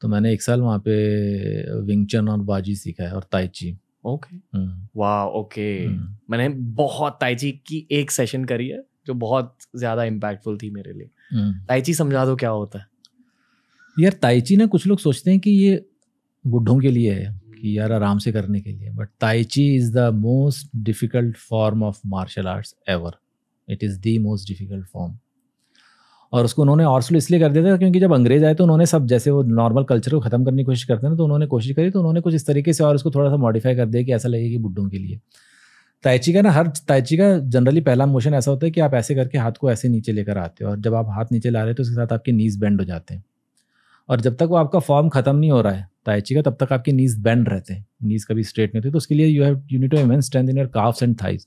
तो मैंने एक साल वहाँ पे विंगचन और बाजी सीखा है और ताइची ओके हम्म। वाह ओके हम्म। मैंने बहुत ताइची की एक सेशन करी है जो बहुत ज्यादा इम्पैक्टफुल थी मेरे लिए हम्म। ताइची समझा दो क्या होता है यार ताइची ना कुछ लोग सोचते हैं कि ये बुढ़ों के लिए है कि यार आराम से करने के लिए but tai chi is the most difficult form of martial arts ever it is the most difficult form और उसको उन्होंने और स्लो इसलिए कर दिया था क्योंकि जब अंग्रेज आए तो उन्होंने सब जैसे वो नॉर्मल कल्चर को खत्म करने की कोशिश करते हैं तो उन्होंने कोशिश करी तो उन्होंने कुछ इस तरीके से और उसको थोड़ा सा मॉडिफाई कर दिया कि ऐसा लगेगी बुड्ढों के लिए तैची का ना हर तैची का जनरली पहला मोशन ऐसा होता है कि आप ऐसे करके हाथ को ऐसे नीचे लेकर आते हो और जब आप हाथ नीचे ला रहे हो तो उसके साथ आपके नीज बैंड हो जाते हैं और जब तक वो आपका फॉर्म खत्म नहीं हो रहा है तैची का तब तक आपके नीज बैंड रहते हैं नीज कभी स्ट्रेट नहीं होते तो उसके लिए you have you need to immense strength in your calves and thighs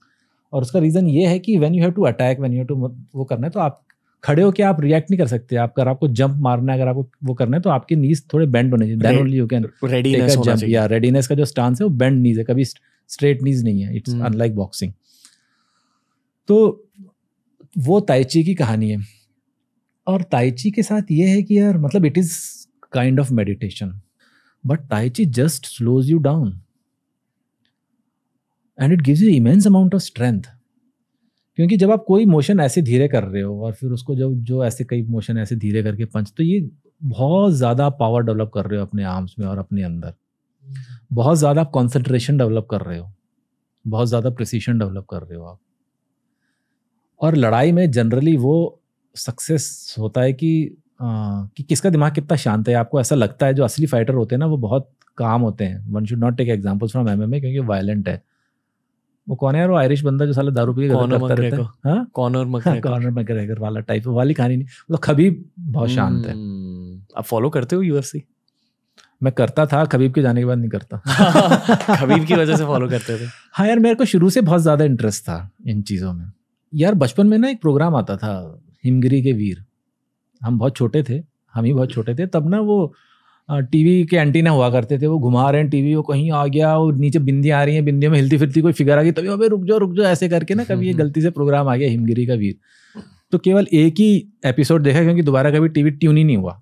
और उसका रीज़न ये है कि when you have to attack when you have to वो करना है तो आप खड़े होकर आप रिएक्ट नहीं कर सकते आप अगर आपको जंप मारना है अगर आपको वो करना है तो आपकी नीज थोड़े बेंड होने चाहिए only you can readiness jump या रेडीनेस का जो स्टांस है वो बेंड नीज है कभी स्ट्रेट नीज नहीं है इट्स अनलाइक बॉक्सिंग तो वो ताइची की कहानी है और ताइची के साथ ये है कि यार मतलब it is kind of meditation but tai chi just slows you down and it gives you immense amount of strength क्योंकि जब आप कोई मोशन ऐसे धीरे कर रहे हो और फिर उसको जब जो ऐसे कई मोशन ऐसे धीरे करके पंच तो ये बहुत ज़्यादा पावर डेवलप कर रहे हो अपने आर्म्स में और अपने अंदर बहुत ज़्यादा आप कॉन्सेंट्रेशन डेवलप कर रहे हो बहुत ज़्यादा प्रिसीशन डेवलप कर रहे हो आप और लड़ाई में जनरली वो सक्सेस होता है कि आ, कि किसका दिमाग कितना शांत है आपको ऐसा लगता है जो असली फाइटर होते हैं ना वो बहुत काम होते हैं one should not take examples from M क्योंकि वायलेंट है वो कौन है यार वो आयरिश बंदा जो साले दारू पी के कॉर्नर कॉर्नर मैकग्रेगर वाला टाइप वाली कहानी नहीं मतलब तो खबीब बहुत शांत है हम्म। आप फॉलो करते हो यूएफसी मैं करता था खबीब के जाने के बाद नहीं करता खबीब की वजह से फॉलो करते थे हाँ यार मेरे को शुरू से बहुत ज़्यादा इंटरेस्ट था इन चीज़ों में यार बचपन में ना एक प्रोग्राम आता था हिमगिरी के वीर हम बहुत छोटे थे हम ही बहुत छोटे थे तब ना वो टीवी के एंटीना हुआ करते थे वो घुमा रहे हैं टीवी वो कहीं आ गया और नीचे बिंदियाँ आ रही हैं बिंदियों में हिलती फिरती कोई फिगर आ गई तभी अभी रुक जाओ रुक जाओ ऐसे करके ना कभी ये हम्म, हम्म। गलती से प्रोग्राम आ गया हिमगिरी का वीर तो केवल एक ही एपिसोड देखा क्योंकि दोबारा कभी टीवी ट्यून ही नहीं हुआ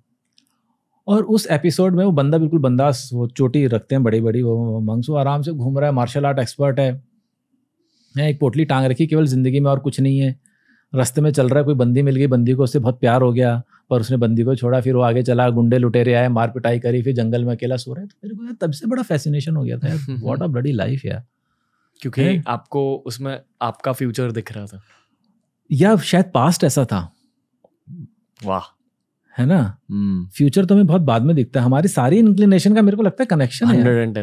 और उस एपिसोड में वो बंदा बिल्कुल बंदास वो चोटी रखते हैं बड़ी बड़ी वो मंगसू आराम से घूम रहा है मार्शल आर्ट एक्सपर्ट है एक पोटली टांग रखी केवल ज़िंदगी में और कुछ नहीं है रास्ते में चल रहा है कोई बंदी मिल गई बंदी को उससे बहुत प्यार हो गया पर उसने बंदी को छोड़ा फिर वो आगे चला गुंडे लुटेरे आए मार पिटाई करी फिर जंगल में अकेला सो रहा है तो मेरे को यार तब से बड़ा फैसिनेशन हो गया था यार वॉट अ बड़ी लाइफ यार क्योंकि आपको उसमें आपका फ्यूचर दिख रहा था या शायद पास्ट ऐसा था वाह है ना फ्यूचर हम्म। तो हमें बहुत बाद में दिखता है हमारी सारी इंक्लिनेशन का मेरे को लगता है कनेक्शन है एंड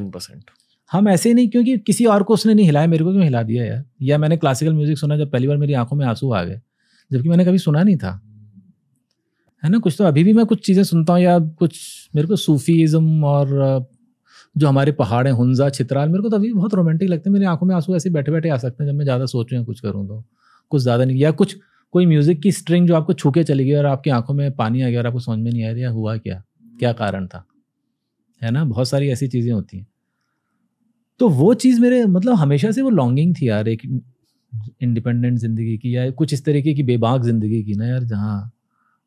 हम ऐसे नहीं क्योंकि किसी और को उसने नहीं हिलाया मेरे को क्यों हिला दिया यार या मैंने क्लासिकल म्यूजिक सुना जब पहली बार मेरी आंखों में आंसू आ गए जबकि मैंने कभी सुना नहीं था है ना कुछ तो अभी भी मैं कुछ चीज़ें सुनता हूँ या कुछ मेरे को सूफीज़म और जो हमारे पहाड़ हैं हंजा छित्राल मेरे को तो अभी बहुत रोमांटिक लगते हैं मेरी आंखों में आंसू ऐसे बैठे बैठे आ सकते हैं जब मैं ज़्यादा सोचूँ या कुछ करूँ तो कुछ ज़्यादा नहीं या कुछ कोई म्यूज़िक की स्ट्रिंग जो आपको छूके चली गई और आपकी आंखों में पानी आ गया और आपको समझ में नहीं आ रहा हुआ क्या क्या कारण था है ना बहुत सारी ऐसी चीज़ें होती हैं तो वो चीज़ मेरे मतलब हमेशा से वो लॉन्गिंग थी यार एक इंडिपेंडेंट ज़िंदगी की या कुछ इस तरीके की बेबाक ज़िंदगी की ना यार जहाँ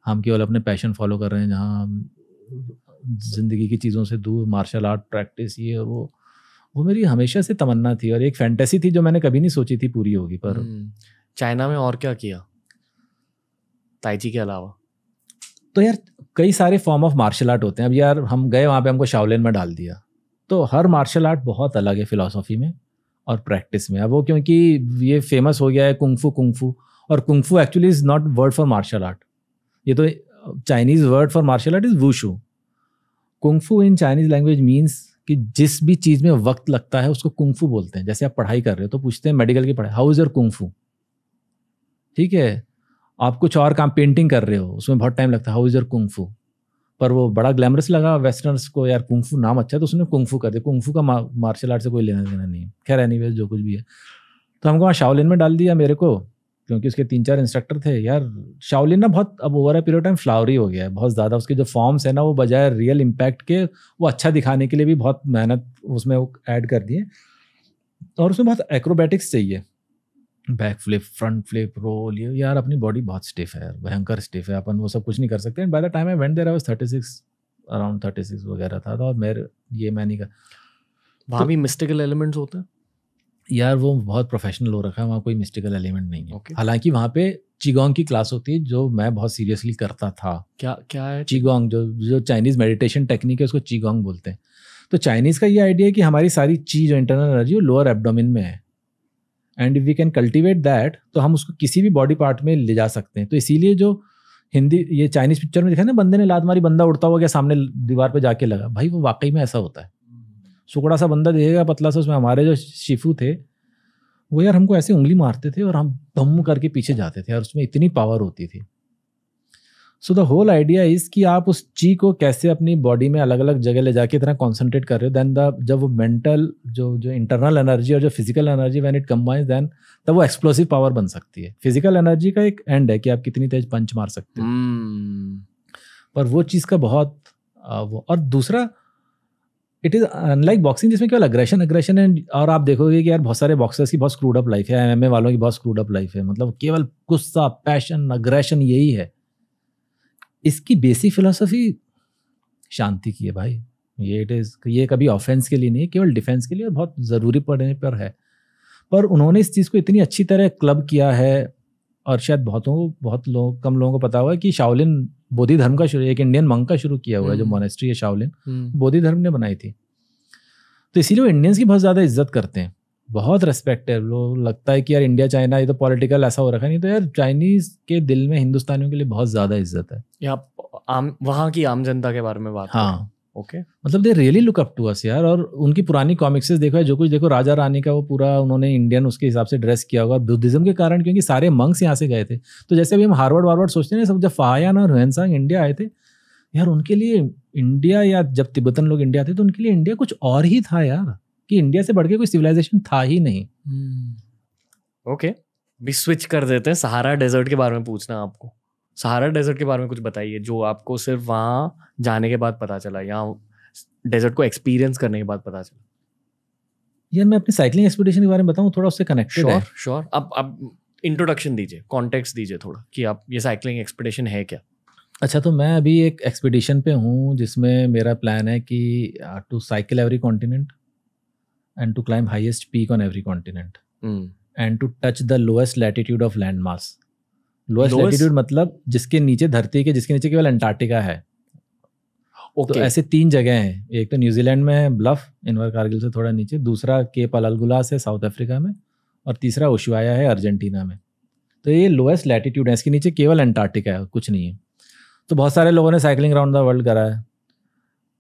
हम केवल अपने पैशन फॉलो कर रहे हैं जहाँ ज़िंदगी की चीज़ों से दूर मार्शल आर्ट प्रैक्टिस ये और वो वो मेरी हमेशा से तमन्ना थी और एक फैंटेसी थी जो मैंने कभी नहीं सोची थी पूरी होगी पर हम्म, चाइना में और क्या किया ताइची के अलावा तो यार कई सारे फॉर्म ऑफ मार्शल आर्ट होते हैं अब यार हम गए वहाँ पे हमको शाओलिन में डाल दिया तो हर मार्शल आर्ट बहुत अलग है फिलोसॉफी में और प्रैक्टिस में अब वो क्योंकि ये फेमस हो गया है कुंगफू कुंगफू और kung fu actually is not word for martial art ये तो Chinese word for martial art is wushu kung fu in Chinese language means कि जिस भी चीज़ में वक्त लगता है उसको कुंगफू बोलते हैं जैसे आप पढ़ाई कर रहे हो तो पूछते हैं मेडिकल की पढ़ाई हाउ इज़ योर कुंगफू ठीक है आप कुछ और काम पेंटिंग कर रहे हो उसमें बहुत टाइम लगता है हाउ इज़ योर कुंगफू पर वो बड़ा ग्लैमरस लगा वेस्टर्नर्स को यार कुंगफू नाम अच्छा है तो उसने कुंगफू कर दिया कुंगफू का मार्शल आर्ट से कोई लेना देना नहीं है खैर एनी जो कुछ भी है तो हमको वहाँ शाओलिन में डाल दिया मेरे को क्योंकि उसके तीन चार इंस्ट्रक्टर थे यार शाओलिन ना बहुत अब over a period time flowery हो गया है बहुत ज़्यादा उसके जो फॉर्म्स है ना वो बजाय रियल इम्पैक्ट के वो अच्छा दिखाने के लिए भी बहुत मेहनत उसमें वो ऐड कर दिए और उसमें बहुत एक्रोबैटिक्स चाहिए back flip front flip roll ये यार अपनी बॉडी बहुत स्टिफ है भयंकर स्टिफ है अपन वो सब कुछ नहीं कर सकते and by the time I went there I was 36 around 36 वगैरह था, तो और मेरे ये मैं नहीं कर वहाँ तो, भी मिस्टिकल एलिमेंट्स होते हैं यार वो बहुत प्रोफेशनल हो रखा है वहाँ कोई मिस्टिकल एलिमेंट नहीं है okay. हालांकि वहाँ पे चिगोंग की क्लास होती है जो मैं बहुत सीरियसली करता था क्या क्या है चिगोंग जो जो चाइनीज़ मेडिटेशन टेक्निक है उसको चिगोंग बोलते हैं तो चाइनीज़ का ये आइडिया है कि हमारी सारी चीज़ जो इंटरनल एनर्जी वो लोअर एबडोमिन में है and we can cultivate that तो हम उसको किसी भी बॉडी पार्ट में ले जा सकते हैं तो इसीलिए जो हिंदी ये चाइनीज पिक्चर में दिखा ना बंदे ने लात मारी बंदा उड़ता हुआ क्या सामने दीवार पर जाके लगा भाई वो वाकई में ऐसा होता है सुकड़ा सा बंदा देखेगा पतला सा उसमें हमारे जो शिफू थे वो यार हमको ऐसे उंगली मारते थे और हम धम करके पीछे जाते थे और उसमें इतनी पावर होती थी so the whole idea is कि आप उस ची को कैसे अपनी बॉडी में अलग अलग जगह ले जाके इतना कॉन्सेंट्रेट कर रहे हो देन द जब वो मेंटल जो जो इंटरनल एनर्जी और जो physical energy when it combines then तब वो एक्सप्लोसिव पावर बन सकती है फिजिकल एनर्जी का एक एंड है कि आप कितनी तेज पंच मार सकते हो hmm. पर वो चीज़ का बहुत वो और दूसरा इट इज़ अनलाइक बॉक्सिंग जिसमें केवल अग्रेशन अग्रेशन है और आप देखोगे कि यार बहुत सारे बॉक्सर्स की बहुत स्क्रूड अप लाइफ है एम वालों की बहुत स्क्रूड अप लाइफ है मतलब केवल गुस्सा पैशन अग्रेशन यही है इसकी बेसिक फिलोसफी शांति की है भाई ये इट इज़ ये कभी ऑफेंस के लिए नहीं केवल डिफेंस के लिए और बहुत ज़रूरी पड़ने पर है पर उन्होंने इस चीज़ को इतनी अच्छी तरह क्लब किया है और शायद बहुतों को बहुत लोग कम लोगों को पता हुआ कि शाओलिन बोधि धर्म का शुरू एक इंडियन मंग का शुरू किया हुआ है जो मोनेस्ट्री हम्म। है शाओलिन बोधि धर्म ने बनाई थी तो इसीलिए वो इंडियंस की बहुत ज़्यादा इज्जत करते हैं बहुत रेस्पेक्ट है लोग लगता है कि यार इंडिया चाइना ये तो पॉलिटिकल ऐसा हो रखा है नहीं तो यार चाइनीज के दिल में हिंदुस्तानियों के लिए बहुत ज्यादा इज्जत है यहाँ आम वहाँ की आम जनता के बारे में बात हाँ ओके मतलब they really look up to us यार और उनकी पुरानी कॉमिक्स देखो जो कुछ देखो राजा रानी का वो पूरा उन्होंने इंडियन उसके हिसाब से ड्रेस किया होगा और बुद्धिज्म के कारण क्योंकि सारे मंग्स यहाँ से गए थे तो जैसे अभी हम हार्वर्ड वार्वर्ड सोचते हैं सब जब फायान और हुएनसांग इंडिया आए थे यार उनके लिए इंडिया या जब तिब्बतन लोग इंडिया थे तो उनके लिए इंडिया कुछ और ही था यार कि इंडिया से बढ़ के कोई सिविलाइजेशन था ही नहीं ओके hmm. भी स्विच कर देते हैं सहारा डेजर्ट के बारे में पूछना आपको सहारा डेजर्ट के बारे में कुछ बताइए जो आपको सिर्फ वहाँ जाने के बाद पता चला या डेजर्ट को एक्सपीरियंस करने के बाद पता चला यार मैं अपनी साइकिलिंग एक्सपीडिशन के बारे में बताऊँ थोड़ा उससे कनेक्टेड श्योर श्योर अब अब इंट्रोडक्शन दीजिए कॉन्टेक्स दीजिए थोड़ा कि आप ये साइकिलिंग एक्सपीडिशन है क्या अच्छा तो मैं अभी एक एक्सपीडिशन पे हूँ जिसमें मेरा प्लान है कि to cycle every continent and to climb highest peak on every continent mm. and to touch the lowest latitude of land mass lowest latitude मतलब जिसके नीचे धरती के जिसके नीचे केवल अंटार्कटिका है तो okay. तो ऐसे तीन जगह हैं एक तो न्यूजीलैंड में है ब्लफ इनवर कारगिल से थोड़ा नीचे दूसरा केप अलगुलास है साउथ अफ्रीका में और तीसरा ओशुआया है अर्जेंटीना में तो ये लोएस्ट लैटिट्यूड है इसके नीचे केवल अंटार्कटिका है कुछ नहीं है तो बहुत सारे लोगों ने साइकिलिंग राउंड द वर्ल्ड करा है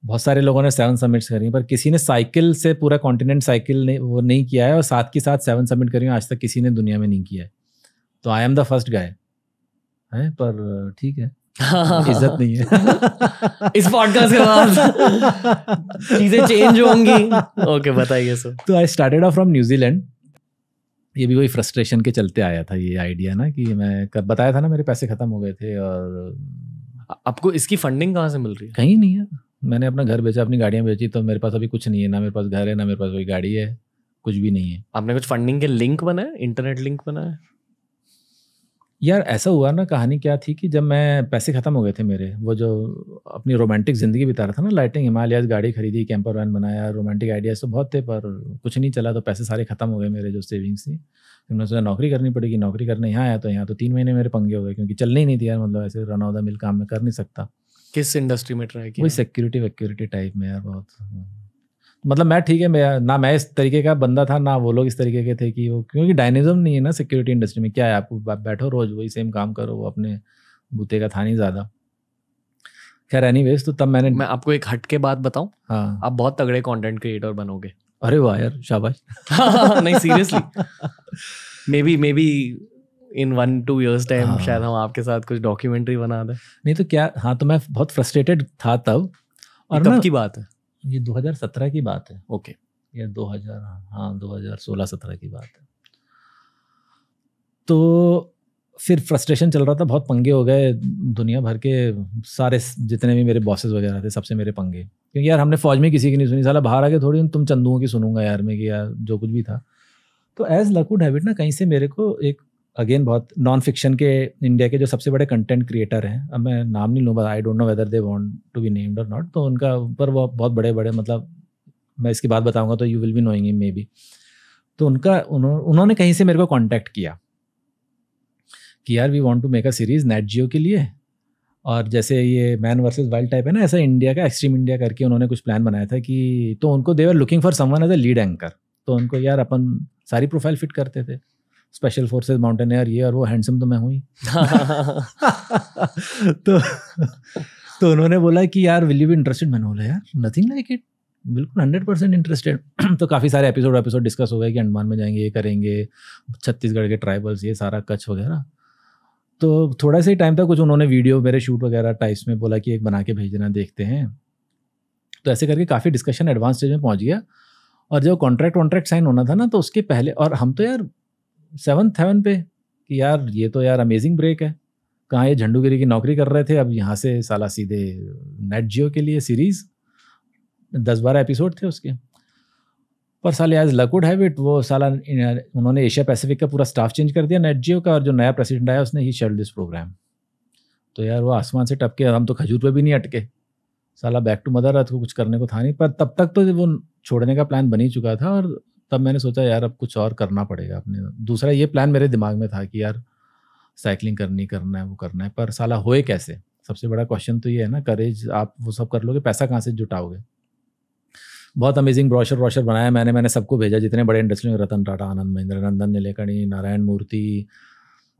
बहुत सारे लोगों ने सेवन सबमिट्स करी पर किसी ने साइकिल से पूरा कॉन्टिनेंट साइकिल ने वो नहीं किया है और साथ के साथ सेवन सबमिट करी आज तक किसी ने दुनिया में नहीं किया है तो I am the first guy है पर ठीक है इज्जत नहीं है इस पॉडकास्ट के बाद चीजें चेंज होंगी ओके बताइए सर तो I started off from New Zealand ये भी वही फ्रस्ट्रेशन के चलते आया था ये आइडिया ना कि मैं कर, बताया था ना मेरे पैसे खत्म हो गए थे और आपको इसकी फंडिंग कहाँ से मिल रही है कहीं नहीं है मैंने अपना घर बेचा अपनी गाड़ियाँ बेची तो मेरे पास अभी कुछ नहीं है ना मेरे पास घर है ना मेरे पास कोई गाड़ी है कुछ भी नहीं है आपने कुछ फंडिंग के लिंक बनाए इंटरनेट लिंक बनाए यार ऐसा हुआ ना कहानी क्या थी कि जब मैं पैसे ख़त्म हो गए थे मेरे वो जो अपनी रोमांटिक ज़िंदगी बिता रहा था ना लाइटिंग हिमालयाज गाड़ी खरीदी कैंपर वैन बनाया रोमांटिक आइडियाज़ तो बहुत थे पर कुछ नहीं चला तो पैसे सारे ख़त्म हो गए मेरे जो सेविंग्स थी फिर मैंने सोचा नौकरी करनी पड़ेगी नौकरी करने यहाँ आया तो यहाँ तो तीन महीने मेरे पंगे हो गए क्योंकि चलने ही नहीं यार मतलब ऐसे रन ऑफ द मिल काम में कर नहीं सकता किस इंडस्ट्री में ट्राई किया सिक्योरिटी वेक्योरिटी टाइप में यार बहुत मतलब मैं ठीक है मैं ना मैं इस तरीके का बंदा था ना वो लोग इस तरीके के थे कि वो क्योंकि डायनिज्म नहीं है ना सिक्योरिटी इंडस्ट्री में क्या है आपको बैठो रोज वही सेम काम करो वो अपने बूते का था नहीं ज़्यादा खैर एनीवेज तो तब मैंने मैं आपको एक हट के बात बताऊं हाँ आप बहुत तगड़े कंटेंट क्रिएटर बनोगे अरे वाह यार शाबाश नहीं seriously maybe maybe in one two years time शायद हम आपके साथ कुछ डॉक्यूमेंट्री बना दें नहीं तो क्या हाँ तो मैं बहुत फ्रस्ट्रेटेड था तब और तब की बात है ये 2017 की बात है ओके ये 2000 हाँ 2016-17 की बात है तो फिर फ्रस्ट्रेशन चल रहा था बहुत पंगे हो गए दुनिया भर के सारे जितने भी मेरे बॉसेस वगैरह थे सबसे मेरे पंगे क्योंकि यार हमने फौज में किसी की नहीं सुनी साला बाहर आके थोड़ी तुम चंदुओं की सुनूंगा यार मैं कि यार जो कुछ भी था तो एज लकवुड हैबिट ना कहीं से मेरे को एक अगेन बहुत नॉन फिक्शन के इंडिया के जो सबसे बड़े कंटेंट क्रिएटर हैं अब मैं नाम नहीं लूँगा I don't know whether they want to be named और नॉट तो उनका ऊपर वो बहुत बड़े बड़े मतलब मैं इसकी बात बताऊँगा तो you will be knowing maybe तो उनका उन्होंने कहीं से मेरे को कॉन्टैक्ट किया कि यार we want to make a series Nat Geo के लिए और जैसे ये मैन वर्सेस वाइल्ड टाइप है ना ऐसा इंडिया का एक्सट्रीम इंडिया करके उन्होंने कुछ प्लान बनाया था कि तो उनको they are looking for someone as a lead anchor तो उनको यार अपन सारी प्रोफाइल फिट करते थे स्पेशल फोर्सेज माउंटेनियर ये और वो हैंडसम तो मैं हूँ ही तो तो उन्होंने बोला कि यार विल यू भी इंटरेस्टेड मैंने बोला यार नथिंग लाइक इट बिल्कुल हंड्रेड परसेंट इंटरेस्टेड तो काफ़ी सारे एपिसोड एपिसोड डिस्कस हो गए कि अंडमान में जाएंगे ये करेंगे छत्तीसगढ़ के ट्राइबल्स ये सारा कच्छ वगैरह तो थोड़ा सा ही टाइम था कुछ उन्होंने वीडियो मेरे शूट वगैरह टाइप्स में बोला कि एक बना के भेज देना देखते हैं तो ऐसे करके काफ़ी डिस्कशन एडवांस स्टेज में पहुंच गया और जब कॉन्ट्रैक्ट वॉन्ट्रैक्ट साइन होना था ना तो उसके पहले और हम तो यार सेवन्थ हेवन पे कि यार ये तो यार अमेजिंग ब्रेक है कहाँ ये झंडूगिरी की नौकरी कर रहे थे अब यहाँ से साला सीधे नेट जियो के लिए सीरीज़ दस बारह एपिसोड थे उसके पर साले एज लकुड बिट वो साला उन्होंने एशिया पैसिफिक का पूरा स्टाफ चेंज कर दिया नेट जियो का और जो नया प्रेसिडेंट आया उसने ही शेड दिस प्रोग्राम तो यार वो आसमान से टपके हम तो खजूर पर भी नहीं अटके साला बैक टू मदर अर्थ को कुछ करने को था नहीं पर तब तक तो वो छोड़ने का प्लान बन ही चुका था और तब मैंने सोचा यार अब कुछ और करना पड़ेगा अपने दूसरा ये प्लान मेरे दिमाग में था कि यार साइकिलिंग करनी करना है वो करना है पर साला होए कैसे सबसे बड़ा क्वेश्चन तो ये है ना करेज आप वो सब कर लोगे पैसा कहाँ से जुटाओगे बहुत अमेजिंग ब्रॉशर ब्रॉशर बनाया मैंने मैंने सबको भेजा जितने बड़े इंडस्ट्री में रतन टाटा आनंद महेंद्र नंदन नीलेकणी नारायण मूर्ति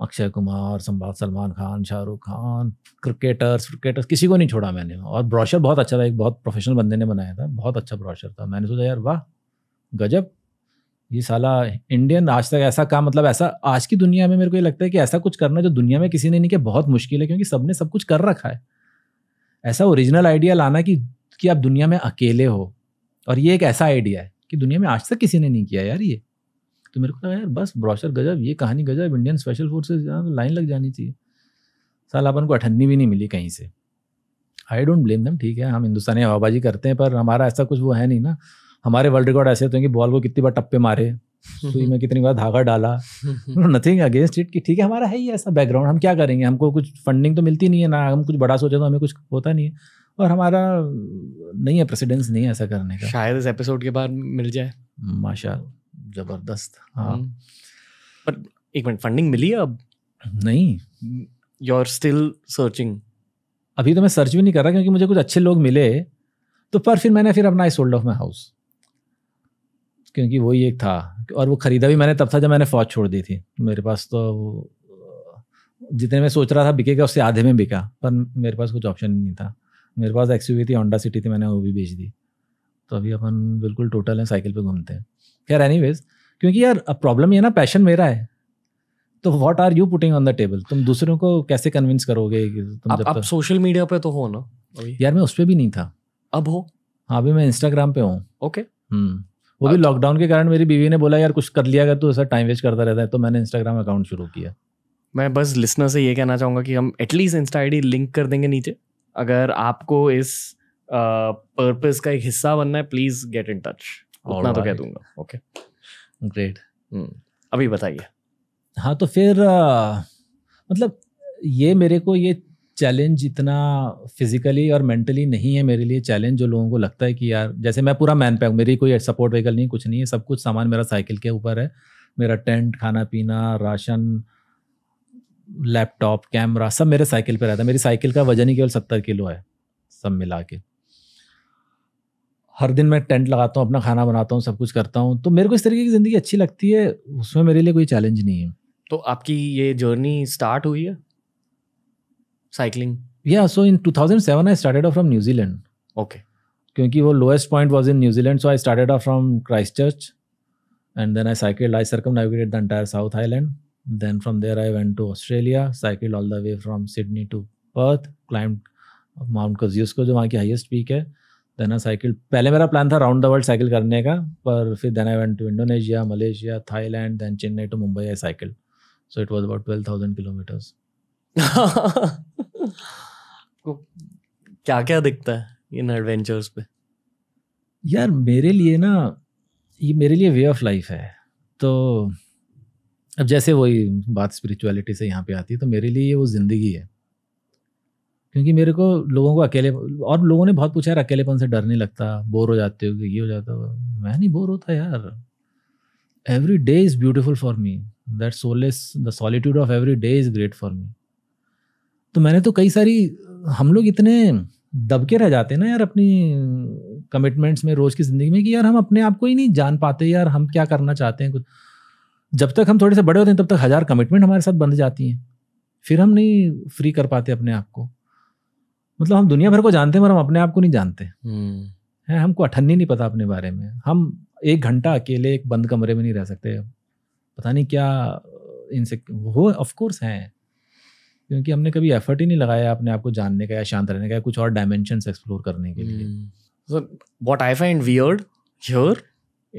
अक्षय कुमार संभाव सलमान खान शाहरुख खान क्रिकेटर्स क्रिकेटर्स किसी को नहीं छोड़ा मैंने और ब्रॉशर बहुत अच्छा था एक बहुत प्रोफेशनल बंदे ने बनाया था बहुत अच्छा ब्रॉशर था मैंने सोचा यार वाह गजब ये साला इंडियन आज तक ऐसा काम मतलब ऐसा आज की दुनिया में मेरे को ये लगता है कि ऐसा कुछ करना जो दुनिया में किसी ने नहीं किया बहुत मुश्किल है क्योंकि सबने सब कुछ कर रखा है ऐसा ओरिजिनल आइडिया लाना कि कि आप दुनिया में अकेले हो और ये एक ऐसा आइडिया है कि दुनिया में आज तक किसी ने नहीं किया यार ये तो मेरे को लगा यार बस ब्रॉशर गजब ये कहानी गजब इंडियन स्पेशल फोर्सेज लाइन लग जानी चाहिए साल अपन को अठन्नी भी नहीं मिली कहीं से आई डोंट ब्लेम दम ठीक है हम हिंदुस्तानी हवाबाजी करते हैं पर हमारा ऐसा कुछ वो है नहीं ना हमारे वर्ल्ड रिकॉर्ड ऐसे होते हैं कि बॉल को कितनी बार टप्पे मारे सुई में कितनी बार धागा डाला नथिंग अगेंस्ट इट कि ठीक है हमारा है ही ऐसा बैकग्राउंड हम क्या करेंगे हमको कुछ फंडिंग तो मिलती नहीं है ना हम कुछ बड़ा सोचे तो हमें कुछ होता नहीं है और हमारा नहीं है प्रेसिडेंस नहीं है ऐसा करने का शायद इस एपिसोड के बाद मिल जाए माशा जबरदस्त हाँ हम्म। पर एक मिनट फंडिंग मिली है अब नहीं यू आर स्टिल सर्चिंग अभी तो मैं सर्च भी नहीं कर रहा क्योंकि मुझे कुछ अच्छे लोग मिले तो पर फिर मैंने फिर अपना I sold off my house क्योंकि वही एक था और वो ख़रीदा भी मैंने तब था जब मैंने फ़ौज छोड़ दी थी मेरे पास तो जितने में सोच रहा था बिकेगा उससे आधे में बिका पर मेरे पास कुछ ऑप्शन ही नहीं था मेरे पास एक्स थी होंडा सिटी थी मैंने वो भी बेच दी तो अभी अपन बिल्कुल टोटल है साइकिल पे घूमते हैं खैर एनी क्योंकि यार प्रॉब्लम ये ना पैशन मेरा है तो what are you putting on the table तुम दूसरों को कैसे कन्विंस करोगे तुम आप, जब आप सोशल मीडिया पे तो हो ना यार मैं उस पर भी नहीं था अब हो हाँ अभी मैं इंस्टाग्राम पे हूँ ओके okay. हम्म। वो भी लॉकडाउन के कारण मेरी बीवी ने बोला यार कुछ कर लिया अगर तो ऐसा टाइम वेस्ट करता रहता है तो मैंने इंस्टाग्राम अकाउंट शुरू किया मैं बस लिसनर से ये कहना चाहूँगा कि हम एटलीस्ट इंस्टा आई लिंक कर देंगे नीचे अगर आपको इस पर्पज़ का एक हिस्सा बनना है प्लीज गेट इन टच उतना तो कह दूंगा ओके ग्रेट हम्म, अभी बताइए हाँ तो फिर मतलब ये मेरे को ये चैलेंज इतना फिजिकली और मेंटली नहीं है मेरे लिए चैलेंज जो लोगों को लगता है कि यार जैसे मैं पूरा मैन पैक मेरी कोई सपोर्ट व्हीकल नहीं कुछ नहीं है सब कुछ सामान मेरा साइकिल के ऊपर है मेरा टेंट खाना पीना राशन लैपटॉप कैमरा सब मेरे साइकिल पे रहता है मेरी साइकिल का वजन ही केवल सत्तर किलो है सब मिला के हर दिन मैं टेंट लगाता हूँ अपना खाना बनाता हूँ सब कुछ करता हूँ तो मेरे को इस तरीके की ज़िंदगी अच्छी लगती है उसमें मेरे लिए कोई चैलेंज नहीं है तो आपकी ये जर्नी स्टार्ट हुई है साइकिलिंग या सो इन two thousand seven I started from New Zealand okay क्योंकि वो lowest point was in New Zealand so I started off from Christ church and then I cycle I सरकम navigated the entire south Island then from there I went to Australia cycle all the way from Sydney to Perth climb mount कजियस को जो वहाँ की हाइस्ट पीक है देन आई साइकिल पहले मेरा प्लान था राउंड द वर्ल्ड साइकिल करने का पर फिर then I went to Indonesia Malaysia Thailand then Chennai to Mumbai I cycle so it was about twelve thousand kilometres क्या क्या दिखता है इन एडवेंचर्स पे यार मेरे लिए ना ये मेरे लिए वे ऑफ लाइफ है तो अब जैसे वही बात स्पिरिचुअलिटी से यहाँ पे आती है तो मेरे लिए ये वो ज़िंदगी है क्योंकि मेरे को लोगों को अकेले और लोगों ने बहुत पूछा यार अकेलेपन से डर नहीं लगता बोर हो जाते हो ये हो जाता हो मैं नहीं बोर होता यार every day is beautiful for me that solace the solitude of every day is great for me तो मैंने तो कई सारी हम लोग इतने दबके रह जाते हैं ना यार अपनी कमिटमेंट्स में रोज़ की ज़िंदगी में कि यार हम अपने आप को ही नहीं जान पाते यार हम क्या करना चाहते हैं कुछ जब तक हम थोड़े से बड़े होते हैं तब तक हज़ार कमिटमेंट हमारे साथ बंध जाती हैं फिर हम नहीं फ्री कर पाते अपने आप को मतलब हम दुनिया भर को जानते हैं मगर हम अपने आप को नहीं जानते हम्म। हैं हमको अठन्नी नहीं पता अपने बारे में हम एक घंटा अकेले एक बंद कमरे में नहीं रह सकते पता नहीं क्या इनसे वो ऑफकोर्स हैं क्योंकि हमने कभी एफर्ट ही नहीं लगाया अपने आप को जानने का या शांत रहने का या कुछ और डायमेंशन एक्सप्लोर करने के लिए sir what I find weird here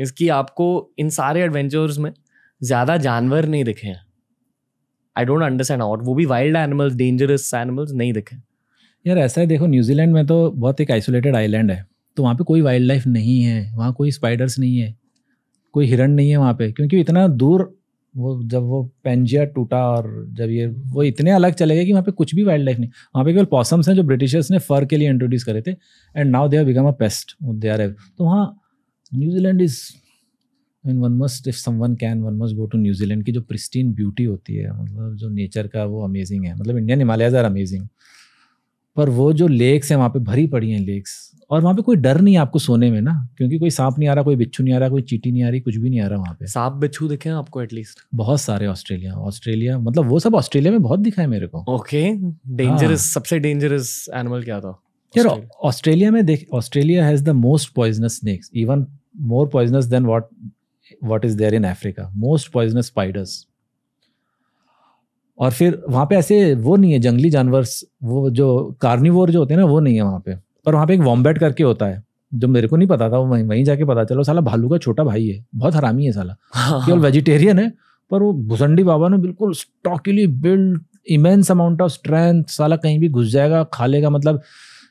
इसकी आपको इन सारे एडवेंचर्स में ज़्यादा जानवर नहीं दिखे हैं आई डोंट अंडरस्टैंड और वो भी वाइल्ड एनिमल्स डेंजरस एनिमल्स नहीं दिखे यार ऐसा है देखो न्यूजीलैंड में तो बहुत एक आइसोलेटेड आइलैंड है तो वहाँ पे कोई वाइल्ड लाइफ नहीं है वहाँ कोई स्पाइडर्स नहीं है कोई हिरण नहीं है वहाँ पे क्योंकि इतना दूर वो जब वो पेंजिया टूटा और जब ये वो इतने अलग चले गए कि वहाँ पे कुछ भी वाइल्ड लाइफ नहीं वहाँ पे केवल पॉसम्स हैं जो ब्रिटिशर्स ने फर के लिए इंट्रोड्यूस करे थे and now they have become a paste they are तो वहाँ New Zealand is mean one must if some one can one must go to New Zealand की जो प्रिस्टीन ब्यूटी होती है मतलब जो नेचर का वो अमेजिंग है मतलब इंडियन हिमालयाज आर अमेजिंग पर वो जो लेक्स हैं वहाँ पे भरी पड़ी हैं लेक्स और वहाँ पे कोई डर नहीं है आपको सोने में ना क्योंकि कोई सांप नहीं आ रहा कोई बिच्छू नहीं आ रहा कोई चीटी नहीं आ रही कुछ भी नहीं आ रहा वहाँ पे सांप बिच्छू दिखे आपको एटलीस्ट बहुत सारे ऑस्ट्रेलिया ऑस्ट्रेलिया मतलब वो सब ऑस्ट्रेलिया में बहुत दिखा है मेरे को ओके डेंजरस हाँ। सबसे डेंजरस एनिमल क्या था यार ऑस्ट्रेलिया में देख Australia has the most poisonous snakes even more poisonous than what what is there in Africa most poisonous spiders और फिर वहाँ पे ऐसे वो नहीं है जंगली जानवर वो जो कार्निवोर जो होते हैं ना वो नहीं है वहाँ पे पर वहाँ पे एक वॉम्बेट करके होता है जो मेरे को नहीं पता था वो वहीं वहीं जाके पता चला साला भालू का छोटा भाई है बहुत हरामी है साला हाँ। केवल वेजिटेरियन है पर वो भुसंडी बाबा ने बिल्कुल stoically build immense amount of strength साला कहीं भी घुस जाएगा खा लेगा मतलब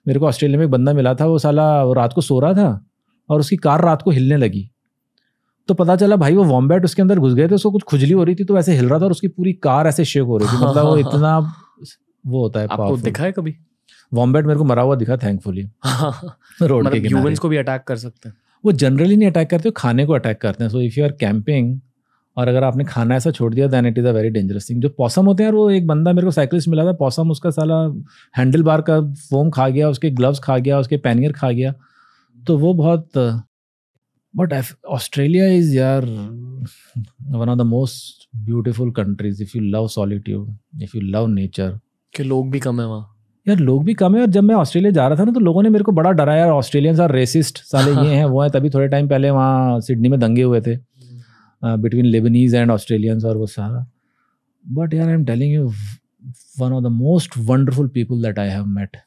मेरे को ऑस्ट्रेलिया में एक बंदा मिला था वो साला रात को सो रहा था और उसकी कार रात को हिलने लगी तो पता चला भाई वो वॉम्बैट उसके अंदर घुस गए थे उसको कुछ खुजली हो रही थी तो ऐसे हिल रहा था और उसकी पूरी कार ऐसे शेक हो रही थी मतलब वो इतना वो होता है आपको दिखा है कभी वॉम्बेट मेरे को मरा हुआ दिखा थैंकफुली रोड मतलब के ह्यूमंस को भी अटैक कर सकते हैं वो जनरली नहीं अटैक करते खाने को अटैक करते हैं so if you are camping और अगर आपने खाना ऐसा छोड़ दिया then it is a very dangerous thing जो पौसम होते हैं यार वो एक बंदा मेरे को साइकिलिस्ट मिला था पौसम उसका साला हैंडल बार का फोम खा गया उसके ग्लव्स खा गया उसके पैनियर खा गया तो वो बहुत बट ऑस्ट्रेलिया इज़ यार one of the most beautiful countries if you love solitude if you love nature के लोग भी कम है वहाँ यार लोग भी कम है और जब मैं ऑस्ट्रेलिया जा रहा था ना तो लोगों ने मेरे को बड़ा डराया यार ऑस्ट्रेलियंस आर रेसिस्ट साले ये हैं वो हैं तभी थोड़े टाइम पहले वहाँ सिडनी में दंगे हुए थे बिटवीन लेबनीज एंड ऑस्ट्रेलियंस और वो सारा बट यार I am telling you one of the most wonderful people that I have met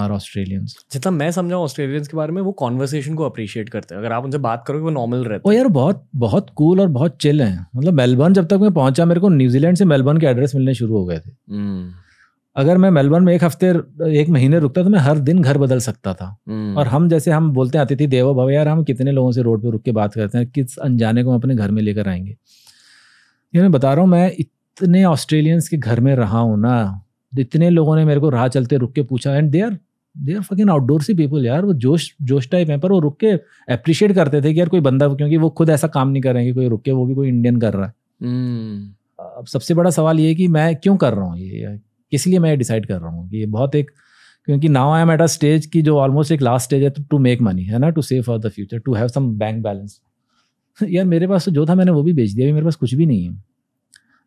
are Australians जितना मैं समझा ऑस्ट्रेलियंस के बारे में वो कॉन्वर्सेशन को अप्रिशिएट करते हैं अगर आप उनसे बात करोगे वो नॉर्मल रहते हैं यार बहुत बहुत कूल और बहुत चिल हैं मतलब मेलबर्न जब तक मैं पहुंचा मेरे को न्यूजीलैंड से मेलबर्न के एड्रेस मिलने शुरू हो गए थे हम्म। अगर मैं मेलबर्न में एक हफ्ते एक महीने रुकता तो मैं हर दिन घर बदल सकता था हम्म। और हम जैसे हम बोलते आते थे देवो भव यार हम कितने लोगों से रोड पे रुक के बात करते हैं किस अनजाने को हम अपने घर में लेकर आएंगे ये मैं बता रहा हूँ मैं इतने ऑस्ट्रेलियंस के घर में रहा हूँ ना इतने लोगों ने मेरे को राह चलते रुक के पूछा and they are they are fucking outdoorsy people यार वो जोश जोश टाइप है पर वो रुक के अप्रिशिएट करते थे कि यार कोई बंदा क्योंकि वो खुद ऐसा काम नहीं कर रहे हैं कि कोई रुक के वो भी कोई इंडियन कर रहा है हम्म। अब सबसे बड़ा सवाल ये है कि मैं क्यों कर रहा हूँ ये इसलिए मैं डिसाइड कर रहा हूँ कि ये बहुत एक क्योंकि now I am at a stage की जो ऑलमोस्ट एक लास्ट स्टेज है टू मेक मनी है ना to save for the future to have some bank balance यार मेरे पास तो जो था मैंने वो भी बेच दिया अभी मेरे पास कुछ भी नहीं है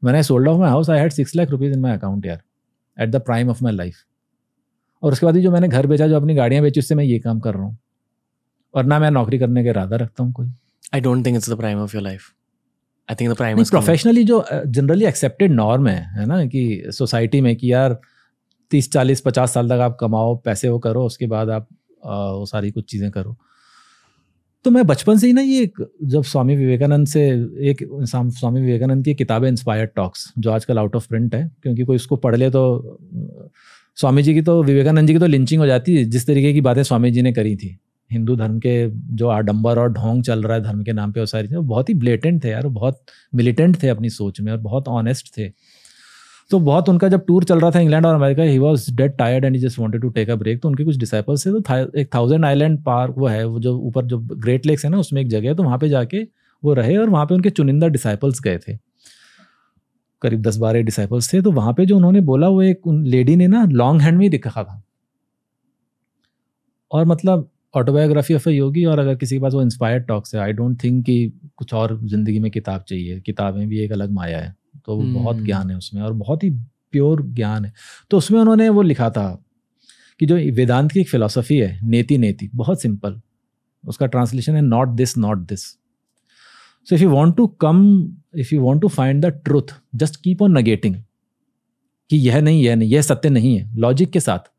मैंने I sold off my house I had six lakh rupees in my account यार at the prime of my life और उसके बाद ही जो मैंने घर बेचा जो अपनी गाड़ियाँ बेची उससे मैं ये काम कर रहा हूँ और ना मैं नौकरी करने का इरादा रखता हूँ कोई I don't think it's the prime of your life I think the prime professionally जो जनरली एक्सेप्टेड नॉर्म है है ना कि सोसाइटी में कि यार तीस चालीस पचास साल तक आप कमाओ पैसे वो करो उसके बाद आप आ, वो सारी कुछ चीज़ें करो तो मैं बचपन से ही ना ये जब स्वामी विवेकानंद से एक स्वामी विवेकानंद की किताबें इंस्पायर्ड टॉक्स जो आजकल आउट ऑफ प्रिंट है क्योंकि कोई उसको पढ़ ले तो स्वामी जी की तो विवेकानंद जी की तो लिंचिंग हो जाती है जिस तरीके की बातें स्वामी जी ने करी थी हिंदू धर्म के जो आडंबर और ढोंग चल रहा है धर्म के नाम पे वो सारी चीज़ें बहुत ही ब्लेटेंट थे यार बहुत मिलिटेंट थे अपनी सोच में और बहुत ऑनेस्ट थे तो बहुत उनका जब टूर चल रहा था इंग्लैंड और अमेरिका ही was dead tired and just wanted to take a break तो उनके कुछ डिसाइपल्स थे तो था, एक थाउजेंड आइलैंड पार्क वो है वो जो ऊपर जो ग्रेट लेक्स है ना उसमें एक जगह है तो वहाँ पे जाके वो रहे और वहाँ पे उनके चुनिंदा डिसाइपल्स गए थे करीब दस बारह डिसाइपल्स थे तो वहाँ पे जो उन्होंने बोला वो एक लेडी ने ना लॉन्ग हैंड में दिखा था और मतलब ऑटोबायोग्राफी ऑफ ए योगी और अगर किसी के पास वो इंस्पायर्ड टॉक्स है आई डोंट थिंक कि कुछ और ज़िंदगी में किताब चाहिए किताबें भी एक अलग माया है तो वो बहुत हम्म। ज्ञान है उसमें और बहुत ही प्योर ज्ञान है तो उसमें उन्होंने वो लिखा था कि जो वेदांत की एक फिलोसफी है नेति नेति बहुत सिंपल उसका ट्रांसलेशन है not this not this so if you want to come if you want to find the truth just keep on negating कि यह नहीं यह नहीं यह सत्य नहीं है लॉजिक के साथ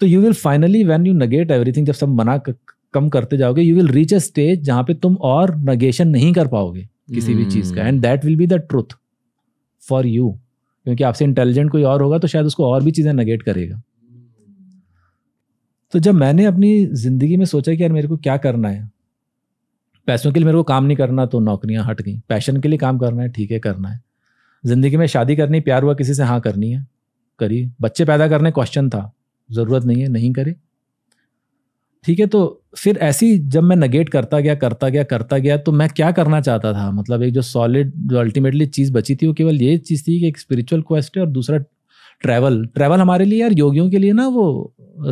तो you will finally when you negate everything जब सब मना कम करते जाओगे you will reach a stage जहाँ पे तुम और नगेशन नहीं कर पाओगे किसी भी चीज़ का and that will be the truth for you क्योंकि आपसे इंटेलिजेंट कोई और होगा तो शायद उसको और भी चीज़ें नगेट करेगा तो जब मैंने अपनी ज़िंदगी में सोचा कि यार मेरे को क्या करना है पैसों के लिए मेरे को काम नहीं करना तो नौकरियां हट गई पैशन के लिए काम करना है ठीक है करना है ज़िंदगी में शादी करनी प्यार हुआ किसी से हाँ करनी है करी बच्चे पैदा करने क्वेश्चन था ज़रूरत नहीं है नहीं करें ठीक है तो फिर ऐसी जब मैं नगेट करता गया करता गया करता गया तो मैं क्या करना चाहता था मतलब एक जो सॉलिड जो अल्टीमेटली चीज़ बची थी वो केवल ये चीज़ थी कि एक स्पिरिचुअल क्वेस्ट है और दूसरा ट्रैवल ट्रैवल हमारे लिए यार योगियों के लिए ना वो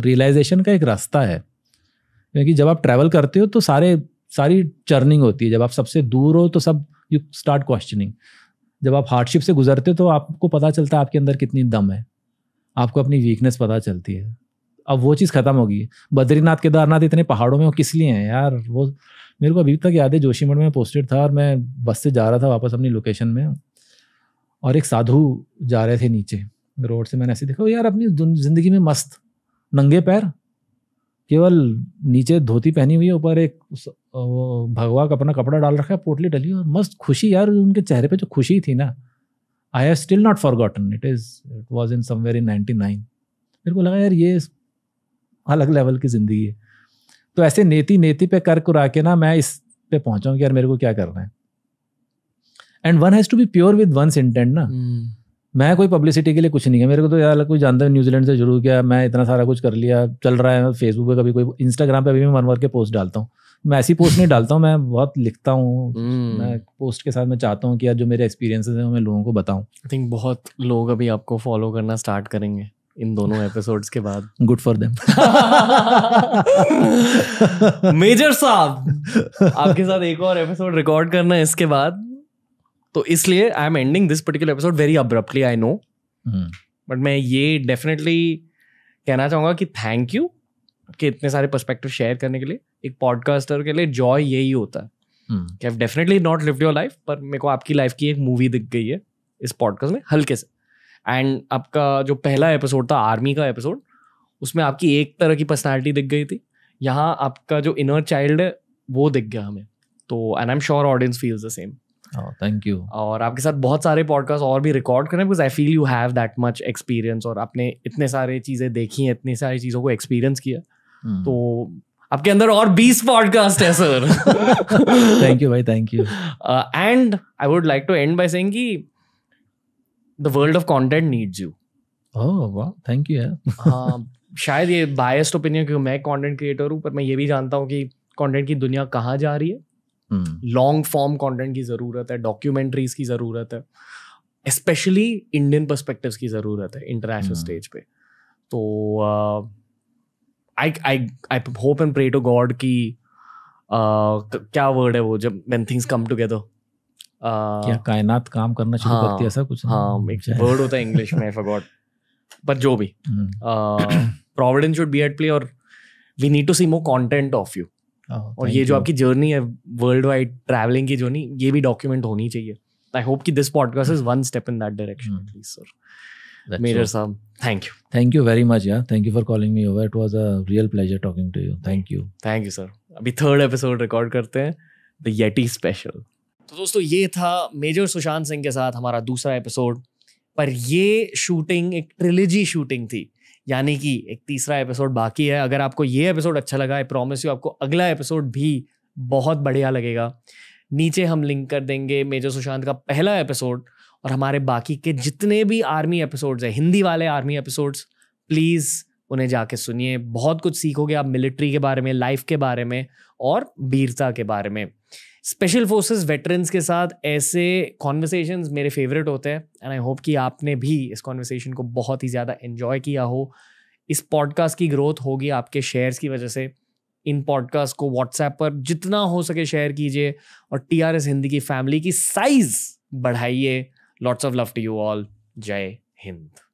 रियलाइजेशन का एक रास्ता है क्योंकि जब आप ट्रैवल करते हो तो सारे सारी चर्निंग होती है जब आप सबसे दूर हो तो सब यू स्टार्ट क्वेश्चनिंग जब आप हार्डशिप से गुजरते हो तो आपको पता चलता है आपके अंदर कितनी दम है आपको अपनी वीकनेस पता चलती है अब वो चीज़ खत्म होगी बद्रीनाथ केदारनाथ इतने पहाड़ों में वो किस लिए हैं यार वो मेरे को अभी तक याद है जोशीमठ में पोस्टेड था और मैं बस से जा रहा था वापस अपनी लोकेशन में और एक साधु जा रहे थे नीचे रोड से मैंने ऐसे देखा यार अपनी ज़िंदगी में मस्त नंगे पैर केवल नीचे धोती पहनी हुई है ऊपर एक भगवा का अपना कपड़ा डाल रखा है पोटली डली और मस्त खुशी यार उनके चेहरे पे जो खुशी थी ना I have still not forgotten it is it was in somewhere in ninety nine मेरे को लगा यार ये अलग लेवल की ज़िंदगी है तो ऐसे नेति नेति पे कर कुरा के ना मैं इस पे पहुंचाऊँ कि यार मेरे को क्या करना है and one has to be pure with one's intent ना hmm. मैं कोई पब्लिसिटी के लिए कुछ नहीं है मेरे को तो यार कोई जानता है न्यूजीलैंड से जुड़ू क्या मैं इतना सारा कुछ कर लिया चल रहा है फेसबुक पे कभी कोई इंस्टाग्राम पे अभी मैं मर मर के पोस्ट डालता हूँ मैं ऐसी पोस्ट नहीं डालता हूँ मैं बहुत लिखता हूँ hmm. मैं पोस्ट के साथ मैं चाहता हूँ कि यार जो मेरे एक्सपीरियंसेस हैं मैं लोगों को बताऊँ आई थिंक बहुत लोग अभी आपको फॉलो करना स्टार्ट करेंगे इन दोनों एपिसोड्स के बाद गुड फॉर देम मेजर साहब आपके साथ एक और एपिसोड रिकॉर्ड करना है इसके बाद तो इसलिए I am ending this particular episode very abruptly I know but मैं ये डेफिनेटली कहना चाहूँगा कि थैंक यू कि इतने सारे पर्सपेक्टिव शेयर करने के लिए एक पॉडकास्टर के लिए जॉय यही होता है hmm. कि I definitely not live your life पर मेरे को आपकी लाइफ की एक मूवी दिख गई है इस पॉडकास्ट में हल्के से एंड आपका जो पहला एपिसोड था आर्मी का एपिसोड उसमें आपकी एक तरह की पर्सनैलिटी दिख गई थी यहाँ आपका जो इनर चाइल्ड है वो दिख गया हमें तो and I am sure audience feels the same thank oh, you और आपके साथ बहुत सारे पॉडकास्ट और भी रिकॉर्ड करें because I feel you have that much experience और आपने इतने सारे चीज़ें देखी हैं इतनी सारी चीज़ों को एक्सपीरियंस किया hmm. तो आपके अंदर और बीस पॉडकास्ट है सर थैंक यू भाई thank you and I would like to end by saying कि the world of content needs you oh वाह थैंक यू यार शायद ये बायस्ड ओपिनियन क्योंकि मैं कंटेंट क्रिएटर हूँ पर मैं ये भी जानता हूँ कि कंटेंट की दुनिया कहाँ जा रही है लॉन्ग फॉर्म कंटेंट की ज़रूरत है डॉक्यूमेंट्रीज की ज़रूरत है स्पेशली इंडियन परस्पेक्टिव की ज़रूरत है इंटरनेशनल स्टेज हम्म। पे तो I I I hope and pray to God कि क्या वर्ड है वो जब मैन थिंग्स कम टुगेदर क्या कायनात काम करना शुरू हाँ, करती है ऐसा कुछ हाँ एक वर्ड होता है इंग्लिश में फॉरगॉट पर जो भी providence should be at play और we need to see more content of you हाँ, और ये जो आपकी जर्नी है वर्ल्ड वाइड ट्रैवलिंग की जर्नी ये भी डॉक्यूमेंट होनी चाहिए आई होप कि this podcast is one step in that direction please sir major साहब thank you thank you very much यार thank you for calling me over it was a real pleasure talking to you thank you thank you sir अभी थर्ड एपिसोड रिकॉर्ड करते हैं द येटी स्पेशल तो दोस्तों ये था मेजर सुशांत सिंह के साथ हमारा दूसरा एपिसोड पर ये शूटिंग एक ट्रिलिजी शूटिंग थी यानी कि एक तीसरा एपिसोड बाकी है अगर आपको ये एपिसोड अच्छा लगा आई प्रॉमिस यू आपको अगला एपिसोड भी बहुत बढ़िया लगेगा नीचे हम लिंक कर देंगे मेजर सुशांत का पहला एपिसोड और हमारे बाकी के जितने भी आर्मी एपिसोड्स हैं हिंदी वाले आर्मी एपिसोड्स प्लीज़ उन्हें जाके सुनिए बहुत कुछ सीखोगे आप मिलिट्री के बारे में लाइफ के बारे में और वीरता के बारे में स्पेशल फोर्सेस वेटरन्स के साथ ऐसे कॉन्वर्सेशन मेरे फेवरेट होते हैं एंड आई होप कि आपने भी इस कॉन्वर्सेशन को बहुत ही ज़्यादा इन्जॉय किया हो इस पॉडकास्ट की ग्रोथ होगी आपके शेयर्स की वजह से इन पॉडकास्ट को व्हाट्सएप पर जितना हो सके शेयर कीजिए और टी आर एस हिंदी की फैमिली की साइज बढ़ाइए lots of love to you all जय हिंद